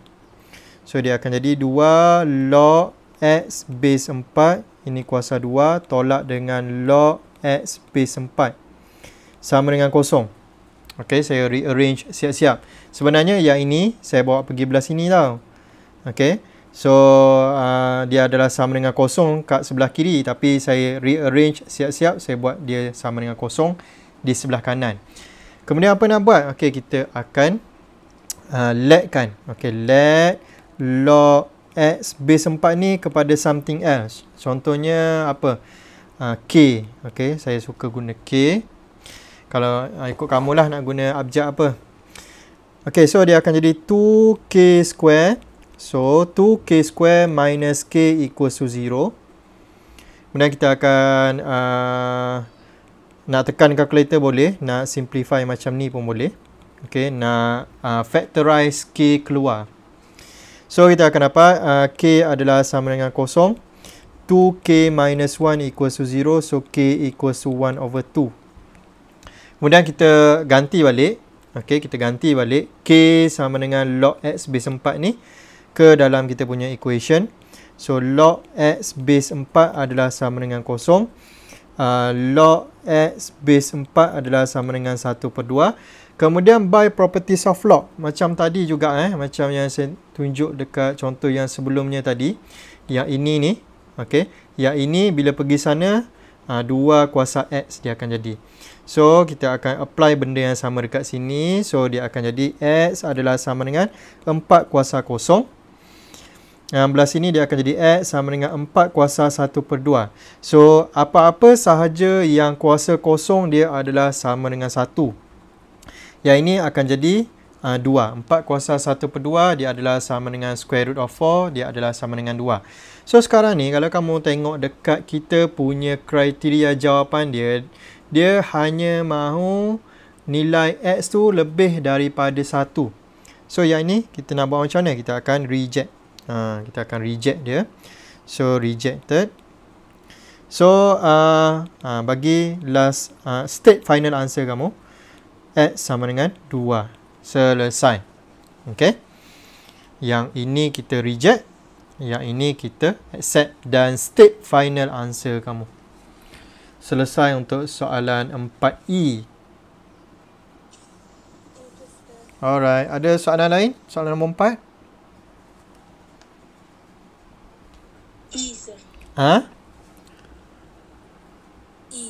[SPEAKER 1] So dia akan jadi 2 log x base 4 ini kuasa 2 tolak dengan log x base 4 sama dengan kosong. Okey, saya rearrange siap-siap. Sebenarnya yang ini saya bawa pergi belah sini tau. Okey. So uh, dia adalah sama dengan kosong kat sebelah kiri tapi saya rearrange siap-siap saya buat dia sama dengan kosong di sebelah kanan. Kemudian apa nak buat? Okey kita akan uh, let kan. Okey let log x base 4 ni kepada something else. Contohnya apa? Uh, k. Okey saya suka guna k. Kalau uh, ikut lah nak guna abjad apa. Okey so dia akan jadi 2k square So 2k square minus k equals to 0. Kemudian kita akan uh, nak tekan kalkulator boleh. Nak simplify macam ni pun boleh. Okay, nak uh, factorize k keluar. So kita akan dapat uh, k adalah sama dengan kosong. 2k minus 1 equals to 0. So k equals to 1 over 2. Kemudian kita ganti balik. Okay, kita ganti balik. k sama dengan log x base 4 ni ke dalam kita punya equation. So log x base 4 adalah sama dengan kosong, Uh, log x base 4 adalah sama dengan 1 per 2. Kemudian by properties of log. Macam tadi juga eh. Macam yang saya tunjuk dekat contoh yang sebelumnya tadi. Yang ini ni. Okay. Yang ini bila pergi sana. Uh, ah, 2 kuasa x dia akan jadi. So kita akan apply benda yang sama dekat sini. So dia akan jadi x adalah sama dengan 4 kuasa kosong. Yang belah sini dia akan jadi X sama dengan 4 kuasa 1 per 2. So, apa-apa sahaja yang kuasa kosong dia adalah sama dengan 1. Yang ini akan jadi uh, 2. 4 kuasa 1 per 2 dia adalah sama dengan square root of 4. Dia adalah sama dengan 2. So, sekarang ni kalau kamu tengok dekat kita punya kriteria jawapan dia. Dia hanya mahu nilai X tu lebih daripada 1. So, yang ini kita nak buat macam mana? Kita akan reject uh, kita akan reject dia so rejected so uh, uh, bagi last uh, state final answer kamu x sama dengan 2 selesai okey yang ini kita reject yang ini kita accept dan state final answer kamu selesai untuk soalan 4e Alright, ada soalan lain? Soalan nombor 4? Ha? E.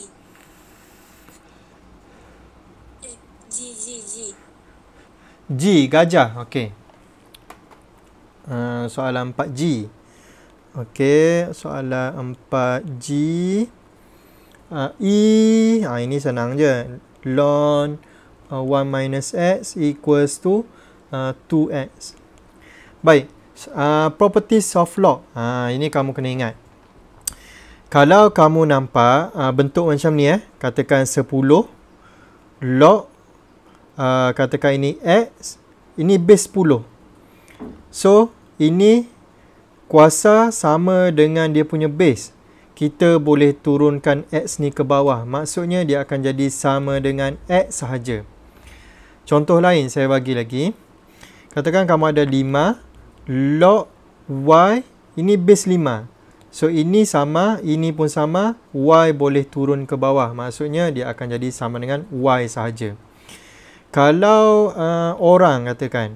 [SPEAKER 1] e. G, G, G. G, gajah. Okey. Uh, soalan 4G. Okey, soalan 4G. Uh, ha, e, ah, ini senang je. Ln uh, 1 minus x equals to uh, 2x. Baik, uh, properties of log. Uh, ini kamu kena ingat kalau kamu nampak uh, bentuk macam ni eh katakan 10 log uh, katakan ini x ini base 10 so ini kuasa sama dengan dia punya base kita boleh turunkan x ni ke bawah maksudnya dia akan jadi sama dengan x sahaja contoh lain saya bagi lagi katakan kamu ada 5 log y ini base 5 So ini sama, ini pun sama, y boleh turun ke bawah. Maksudnya dia akan jadi sama dengan y sahaja. Kalau uh, orang katakan,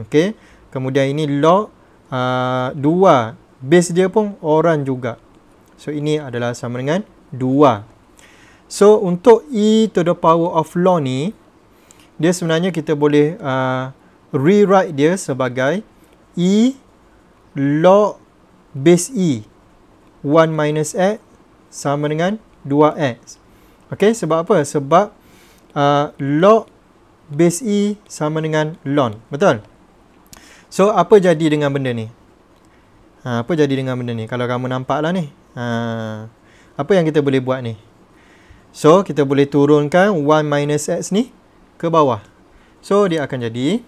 [SPEAKER 1] okay, kemudian ini log 2, uh, base dia pun orang juga. So ini adalah sama dengan 2. So untuk e to the power of log ni, dia sebenarnya kita boleh uh, rewrite dia sebagai e log base e. 1 minus x sama dengan 2x. Okey, sebab apa? Sebab uh, log base e sama dengan ln. Betul? So, apa jadi dengan benda ni? Ha, apa jadi dengan benda ni? Kalau kamu nampaklah ni. Ha, apa yang kita boleh buat ni? So, kita boleh turunkan 1 minus x ni ke bawah. So, dia akan jadi.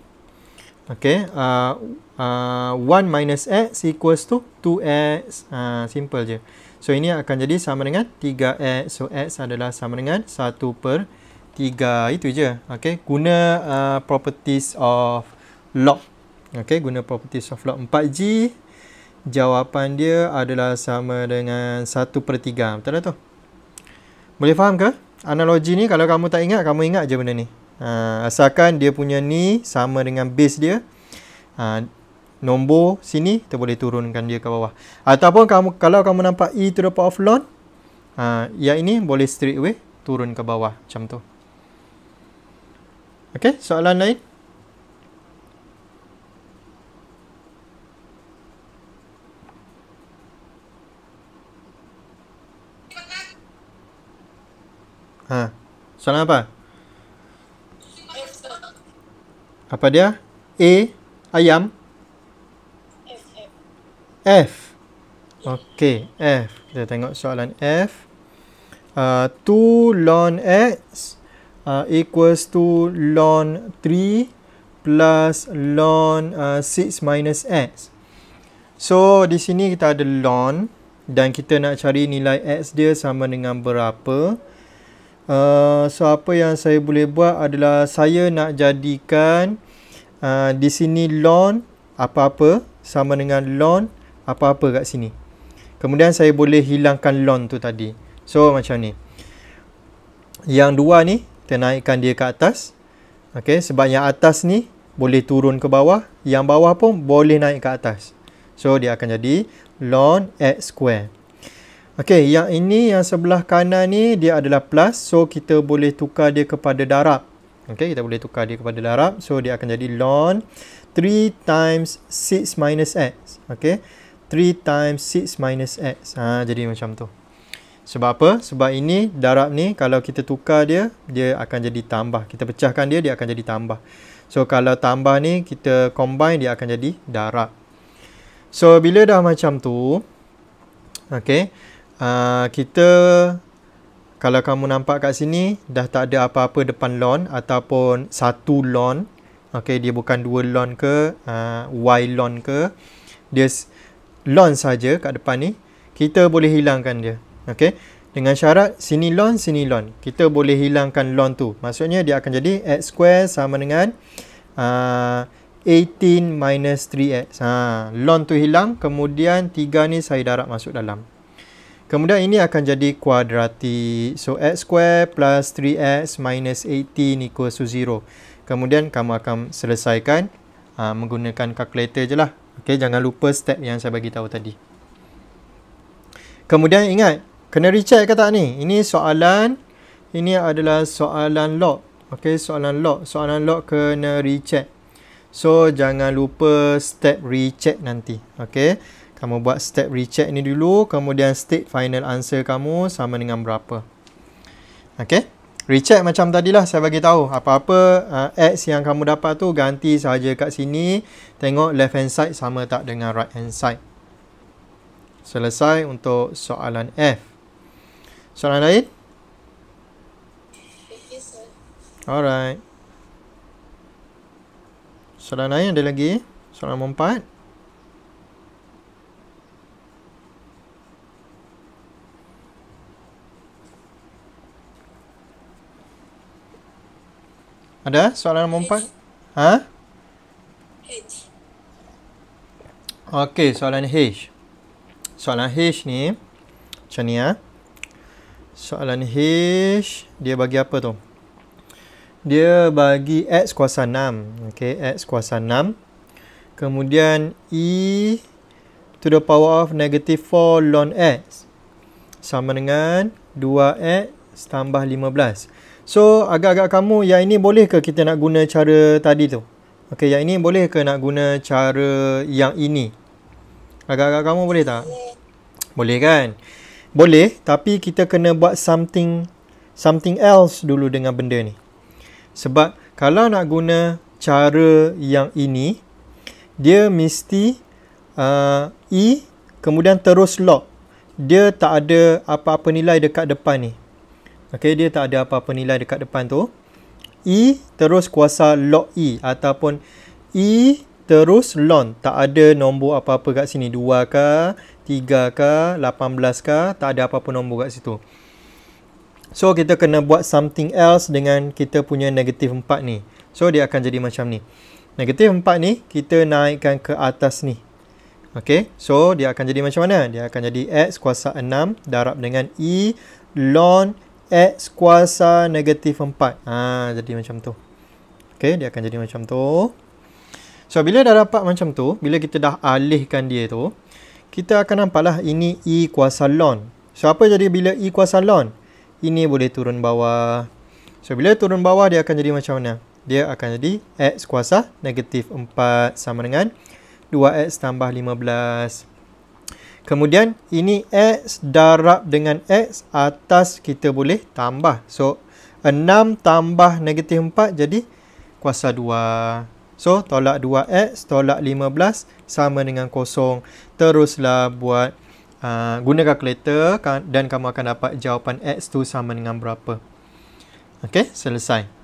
[SPEAKER 1] Okey. Uh, 1 uh, minus x equals to 2x. Uh, simple je. So, ini akan jadi sama dengan 3x. So, x adalah sama dengan 1 per 3. Itu je. Okay. Guna uh, properties of log. Okay. Guna properties of log 4G. Jawapan dia adalah sama dengan 1 per 3. Betul tak tu? Boleh faham ke? Analogi ni kalau kamu tak ingat, kamu ingat je benda ni. Uh, asalkan dia punya ni sama dengan base dia. Uh, nombor sini kita boleh turunkan dia ke bawah ataupun kamu kalau kamu nampak e to the power of ln ha, yang ini boleh straight away turun ke bawah macam tu okey soalan lain Ha. Soalan apa? Apa dia? A. Ayam. F. Okey, F. Kita tengok soalan F. Uh, 2 ln X uh, equals to ln 3 plus ln uh, 6 minus X. So, di sini kita ada ln dan kita nak cari nilai X dia sama dengan berapa. Uh, so, apa yang saya boleh buat adalah saya nak jadikan uh, di sini ln apa-apa sama dengan ln 3 apa-apa kat sini. Kemudian saya boleh hilangkan lon tu tadi. So macam ni. Yang dua ni kita naikkan dia ke atas. Okey, sebab yang atas ni boleh turun ke bawah, yang bawah pun boleh naik ke atas. So dia akan jadi lon x square. Okey, yang ini yang sebelah kanan ni dia adalah plus. So kita boleh tukar dia kepada darab. Okey, kita boleh tukar dia kepada darab. So dia akan jadi lon 3 times 6 minus x. Okey. 3 times 6 minus x. Ha, jadi macam tu. Sebab apa? Sebab ini darab ni kalau kita tukar dia, dia akan jadi tambah. Kita pecahkan dia, dia akan jadi tambah. So kalau tambah ni kita combine dia akan jadi darab. So bila dah macam tu, okay, uh, kita kalau kamu nampak kat sini dah tak ada apa-apa depan lon ataupun satu lon, okay, dia bukan dua lon ke, uh, y lon ke, dia lon saja kat depan ni kita boleh hilangkan dia okey dengan syarat sini lon sini lon kita boleh hilangkan lon tu maksudnya dia akan jadi x square sama dengan uh, ah, 18 minus 3x ha lon tu hilang kemudian 3 ni saya darab masuk dalam kemudian ini akan jadi kuadratik so x square plus 3x minus 18 equals to 0 kemudian kamu akan selesaikan Ha, menggunakan kalkulator je lah Okay, jangan lupa step yang saya bagi tahu tadi. Kemudian ingat, kena recheck ke tak ni? Ini soalan, ini adalah soalan log. Okay, soalan log. Soalan log kena recheck. So, jangan lupa step recheck nanti. Okay, kamu buat step recheck ni dulu. Kemudian state final answer kamu sama dengan berapa. Okay recheck macam tadilah saya bagi tahu apa-apa uh, ads yang kamu dapat tu ganti saja kat sini tengok left hand side sama tak dengan right hand side selesai untuk soalan F soalan lain alright soalan lain ada lagi soalan nombor 4 Ada soalan nombor empat? Ha? H. Okey, soalan H. Soalan H ni, macam ni ha? Soalan H, dia bagi apa tu? Dia bagi X kuasa 6. Okey, X kuasa 6. Kemudian E to the power of negative 4 ln X. Sama dengan 2X tambah 15. So agak-agak kamu yang ini boleh ke kita nak guna cara tadi tu? Okey, yang ini boleh ke nak guna cara yang ini? Agak-agak kamu boleh tak? Boleh kan? Boleh, tapi kita kena buat something something else dulu dengan benda ni. Sebab kalau nak guna cara yang ini, dia mesti uh, E kemudian terus lock. Dia tak ada apa-apa nilai dekat depan ni. Okey, dia tak ada apa-apa nilai dekat depan tu. E terus kuasa log E ataupun E terus ln. Tak ada nombor apa-apa kat sini. 2 ke, 3 ke, 18 ke. Tak ada apa-apa nombor kat situ. So, kita kena buat something else dengan kita punya negatif 4 ni. So, dia akan jadi macam ni. Negatif 4 ni, kita naikkan ke atas ni. Okay, so dia akan jadi macam mana? Dia akan jadi X kuasa 6 darab dengan E ln X kuasa negatif 4. Ha, jadi macam tu. Okay, dia akan jadi macam tu. So, bila dah dapat macam tu, bila kita dah alihkan dia tu, kita akan nampaklah ini E kuasa ln. So, apa jadi bila E kuasa ln? Ini boleh turun bawah. So, bila turun bawah, dia akan jadi macam mana? Dia akan jadi X kuasa negatif 4 sama dengan 2X tambah 15. Kemudian ini X darab dengan X atas kita boleh tambah. So 6 tambah negatif 4 jadi kuasa 2. So tolak 2X tolak 15 sama dengan kosong. Teruslah buat uh, guna kalkulator dan kamu akan dapat jawapan X tu sama dengan berapa. Okay selesai.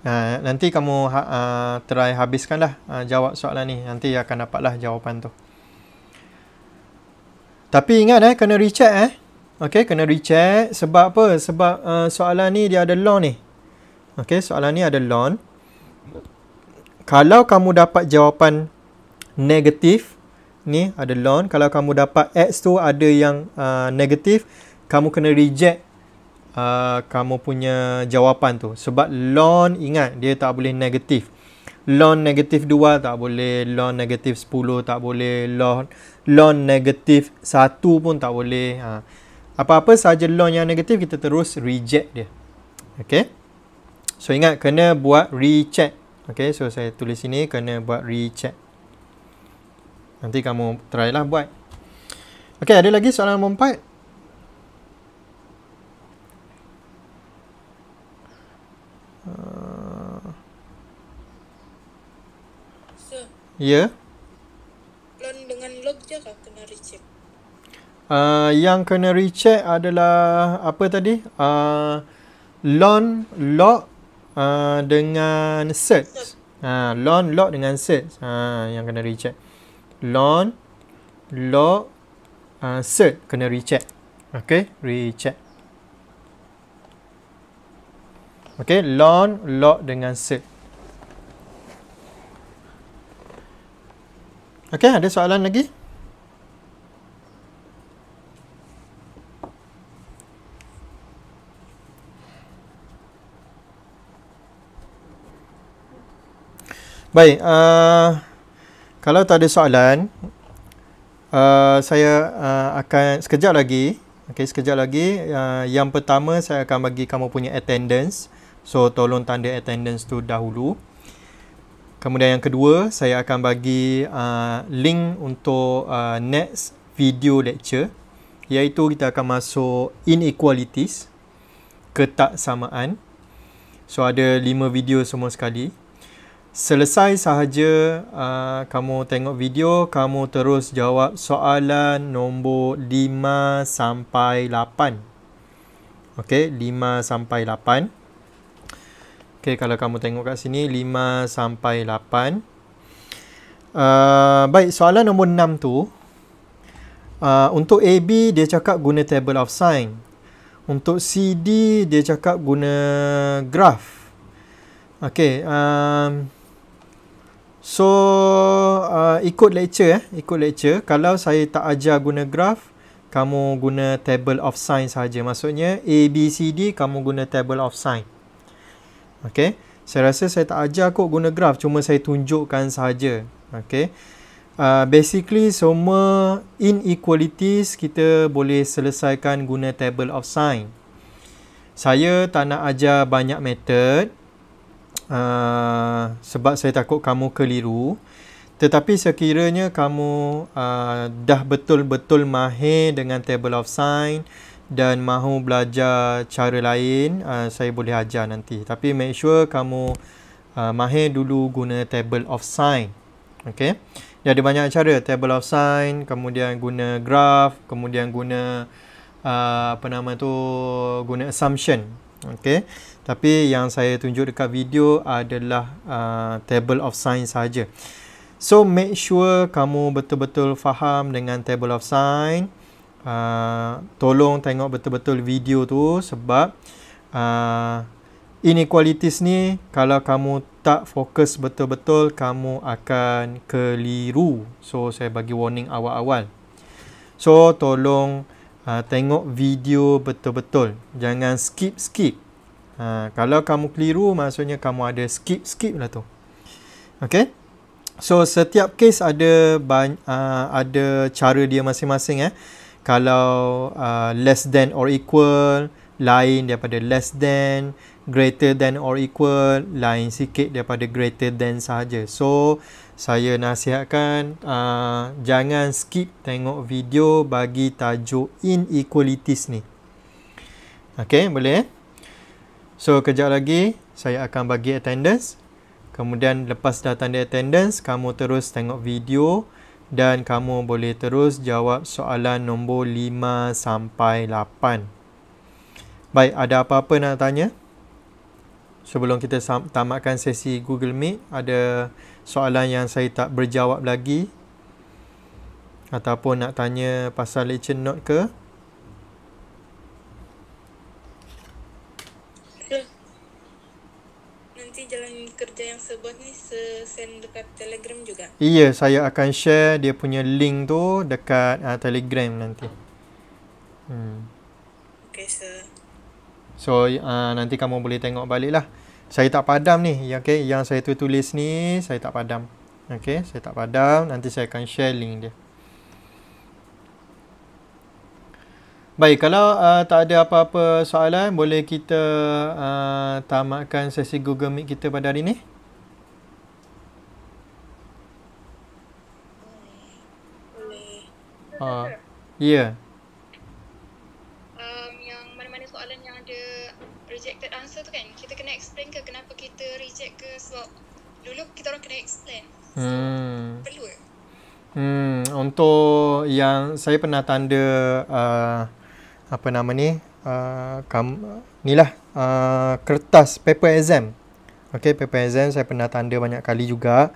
[SPEAKER 1] Ha, nanti kamu ha, ha, try habiskanlah ha, jawab soalan ni. Nanti akan dapatlah jawapan tu. Tapi ingat eh, kena recheck eh. Okay, kena recheck. Sebab apa? Sebab uh, soalan ni dia ada loan, ni. Okay, soalan ni ada loan. Kalau kamu dapat jawapan negatif, ni ada loan. Kalau kamu dapat X tu ada yang uh, negatif, kamu kena reject uh, kamu punya jawapan tu. Sebab loan ingat dia tak boleh negatif. loan negatif 2 tak boleh. loan negatif 10 tak boleh. loan, loan negatif 1 pun tak boleh. Ha. Apa-apa sahaja loan yang negatif kita terus reject dia. Okay. So ingat kena buat recheck. Okay so saya tulis sini kena buat recheck. Nanti kamu try lah buat. Okay ada lagi soalan nombor 4. Ya. Yeah. Loan dengan log je ke kena recheck? Uh, yang kena recheck adalah apa tadi? Uh, loan, log uh, dengan set. Uh, loan, log dengan set. Uh, yang kena recheck. Loan, log, uh, set. Kena recheck. Okay, recheck. Okay, loan, log dengan set. Okey, ada soalan lagi? Baik, uh, kalau tak ada soalan, uh, saya uh, akan sekejap lagi. Okey, sekejap lagi. Uh, yang pertama, saya akan bagi kamu punya attendance. So, tolong tanda attendance tu dahulu. Kemudian yang kedua, saya akan bagi uh, link untuk uh, next video lecture iaitu kita akan masuk inequalities, ketaksamaan. So ada lima video semua sekali. Selesai sahaja uh, kamu tengok video, kamu terus jawab soalan nombor 5 sampai 8. Okey, 5 sampai 8. Okay, kalau kamu tengok kat sini, 5 sampai 8. Uh, baik, soalan nombor 6 tu. Uh, untuk AB, dia cakap guna table of sign. Untuk CD, dia cakap guna graph. Okay. Um, so, uh, ikut lecture. Eh. Ikut lecture. Kalau saya tak ajar guna graph, kamu guna table of sign saja. Maksudnya, ABCD kamu guna table of sign. Okay. Saya rasa saya tak ajar kot guna graf. Cuma saya tunjukkan sahaja. Okay. Uh, basically semua inequalities kita boleh selesaikan guna table of sign. Saya tak nak ajar banyak method uh, sebab saya takut kamu keliru. Tetapi sekiranya kamu uh, dah betul-betul mahir dengan table of sign, uh, dan mahu belajar cara lain uh, saya boleh ajar nanti tapi make sure kamu uh, mahir dulu guna table of sign okay? dia ada banyak cara table of sign kemudian guna graph kemudian guna uh, apa nama tu guna assumption okay? tapi yang saya tunjuk dekat video adalah uh, table of sign saja so make sure kamu betul-betul faham dengan table of sign uh, tolong tengok betul-betul video tu sebab uh, inequalities ni kalau kamu tak fokus betul-betul kamu akan keliru so saya bagi warning awal-awal so tolong uh, tengok video betul-betul jangan skip-skip uh, kalau kamu keliru maksudnya kamu ada skip-skip lah tu okay so setiap case ada uh, ada cara dia masing-masing eh -masing, ya kalau uh, less than or equal lain daripada less than greater than or equal lain sikit daripada greater than sahaja so saya nasihatkan uh, jangan skip tengok video bagi tajuk inequalities ni Okay, boleh eh? so kejap lagi saya akan bagi attendance kemudian lepas dah tanda attendance kamu terus tengok video dan kamu boleh terus jawab soalan nombor 5 sampai 8. Baik, ada apa-apa nak tanya? Sebelum kita tamatkan sesi Google Meet, ada soalan yang saya tak berjawab lagi? Ataupun nak tanya pasal lecture note ke? nanti jalan kerja yang sebut ni send dekat Telegram juga. Iya, saya akan share dia punya link tu dekat uh, Telegram nanti. Hmm. Okay, sir. So, uh, nanti kamu boleh tengok balik lah. Saya tak padam ni. Okay, yang saya tu tulis ni, saya tak padam. Okay, saya tak padam. Nanti saya akan share link dia. Okay. Baik, kalau uh, tak ada apa-apa soalan, boleh kita uh, tamatkan sesi Google Meet kita pada hari ini? Boleh. Ah, boleh. Uh, ya. Yeah. Um, yang mana-mana soalan yang ada rejected answer tu kan, kita kena explain ke kenapa kita reject ke sebab dulu kita orang kena explain. So, hmm. Perlu ke? Hmm, untuk yang saya pernah tanda... Uh, apa nama ni uh, kam, ni lah uh, kertas paper exam ok paper exam saya pernah tanda banyak kali juga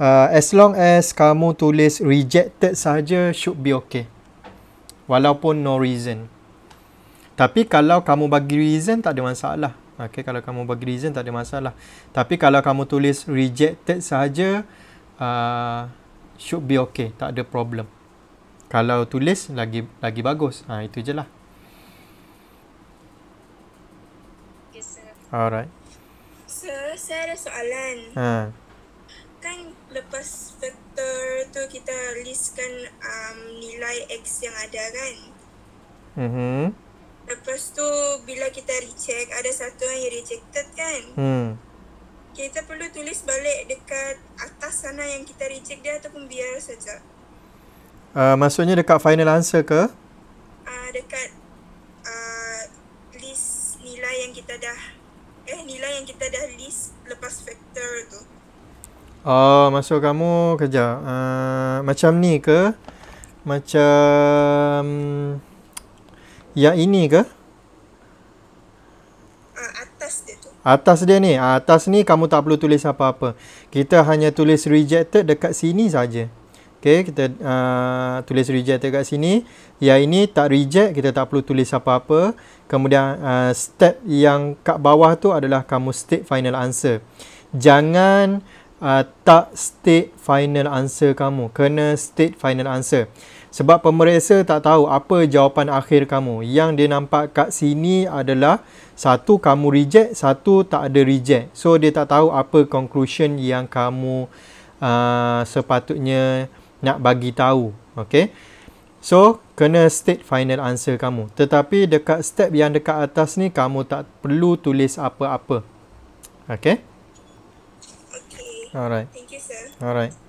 [SPEAKER 1] uh, as long as kamu tulis rejected saja should be okay walaupun no reason tapi kalau kamu bagi reason tak ada masalah ok kalau kamu bagi reason tak ada masalah tapi kalau kamu tulis rejected saja uh, should be okay tak ada problem kalau tulis lagi lagi bagus. Ha itu je lah. Alright. So, saya ada soalan. Ha. Kan lepas vektor tu kita listkan um, nilai X yang ada kan? Mhm. Lepas tu bila kita recheck ada satu yang rejected kan? Hmm. Kita perlu tulis balik dekat atas sana yang kita reject dia ataupun biar saja. Uh, maksudnya dekat final answer ke? Uh, dekat uh, list nilai yang kita dah eh nilai yang kita dah list lepas factor tu. Oh, masuk kamu kerja uh, macam ni ke? Macam yang ini ke? Uh, atas dia tu. Atas dia ni. Ah, atas ni kamu tak perlu tulis apa-apa. Kita hanya tulis rejected dekat sini saja. Okay. Okey, kita uh, tulis reject dekat sini. Ya ini tak reject, kita tak perlu tulis apa-apa. Kemudian uh, step yang kat bawah tu adalah kamu state final answer. Jangan uh, tak state final answer kamu. Kena state final answer. Sebab pemeriksa tak tahu apa jawapan akhir kamu. Yang dia nampak kat sini adalah satu kamu reject, satu tak ada reject. So dia tak tahu apa conclusion yang kamu uh, sepatutnya nak bagi tahu. Okay. So, kena state final answer kamu. Tetapi dekat step yang dekat atas ni, kamu tak perlu tulis apa-apa. Okay? Okay. Alright. Thank you, sir. Alright.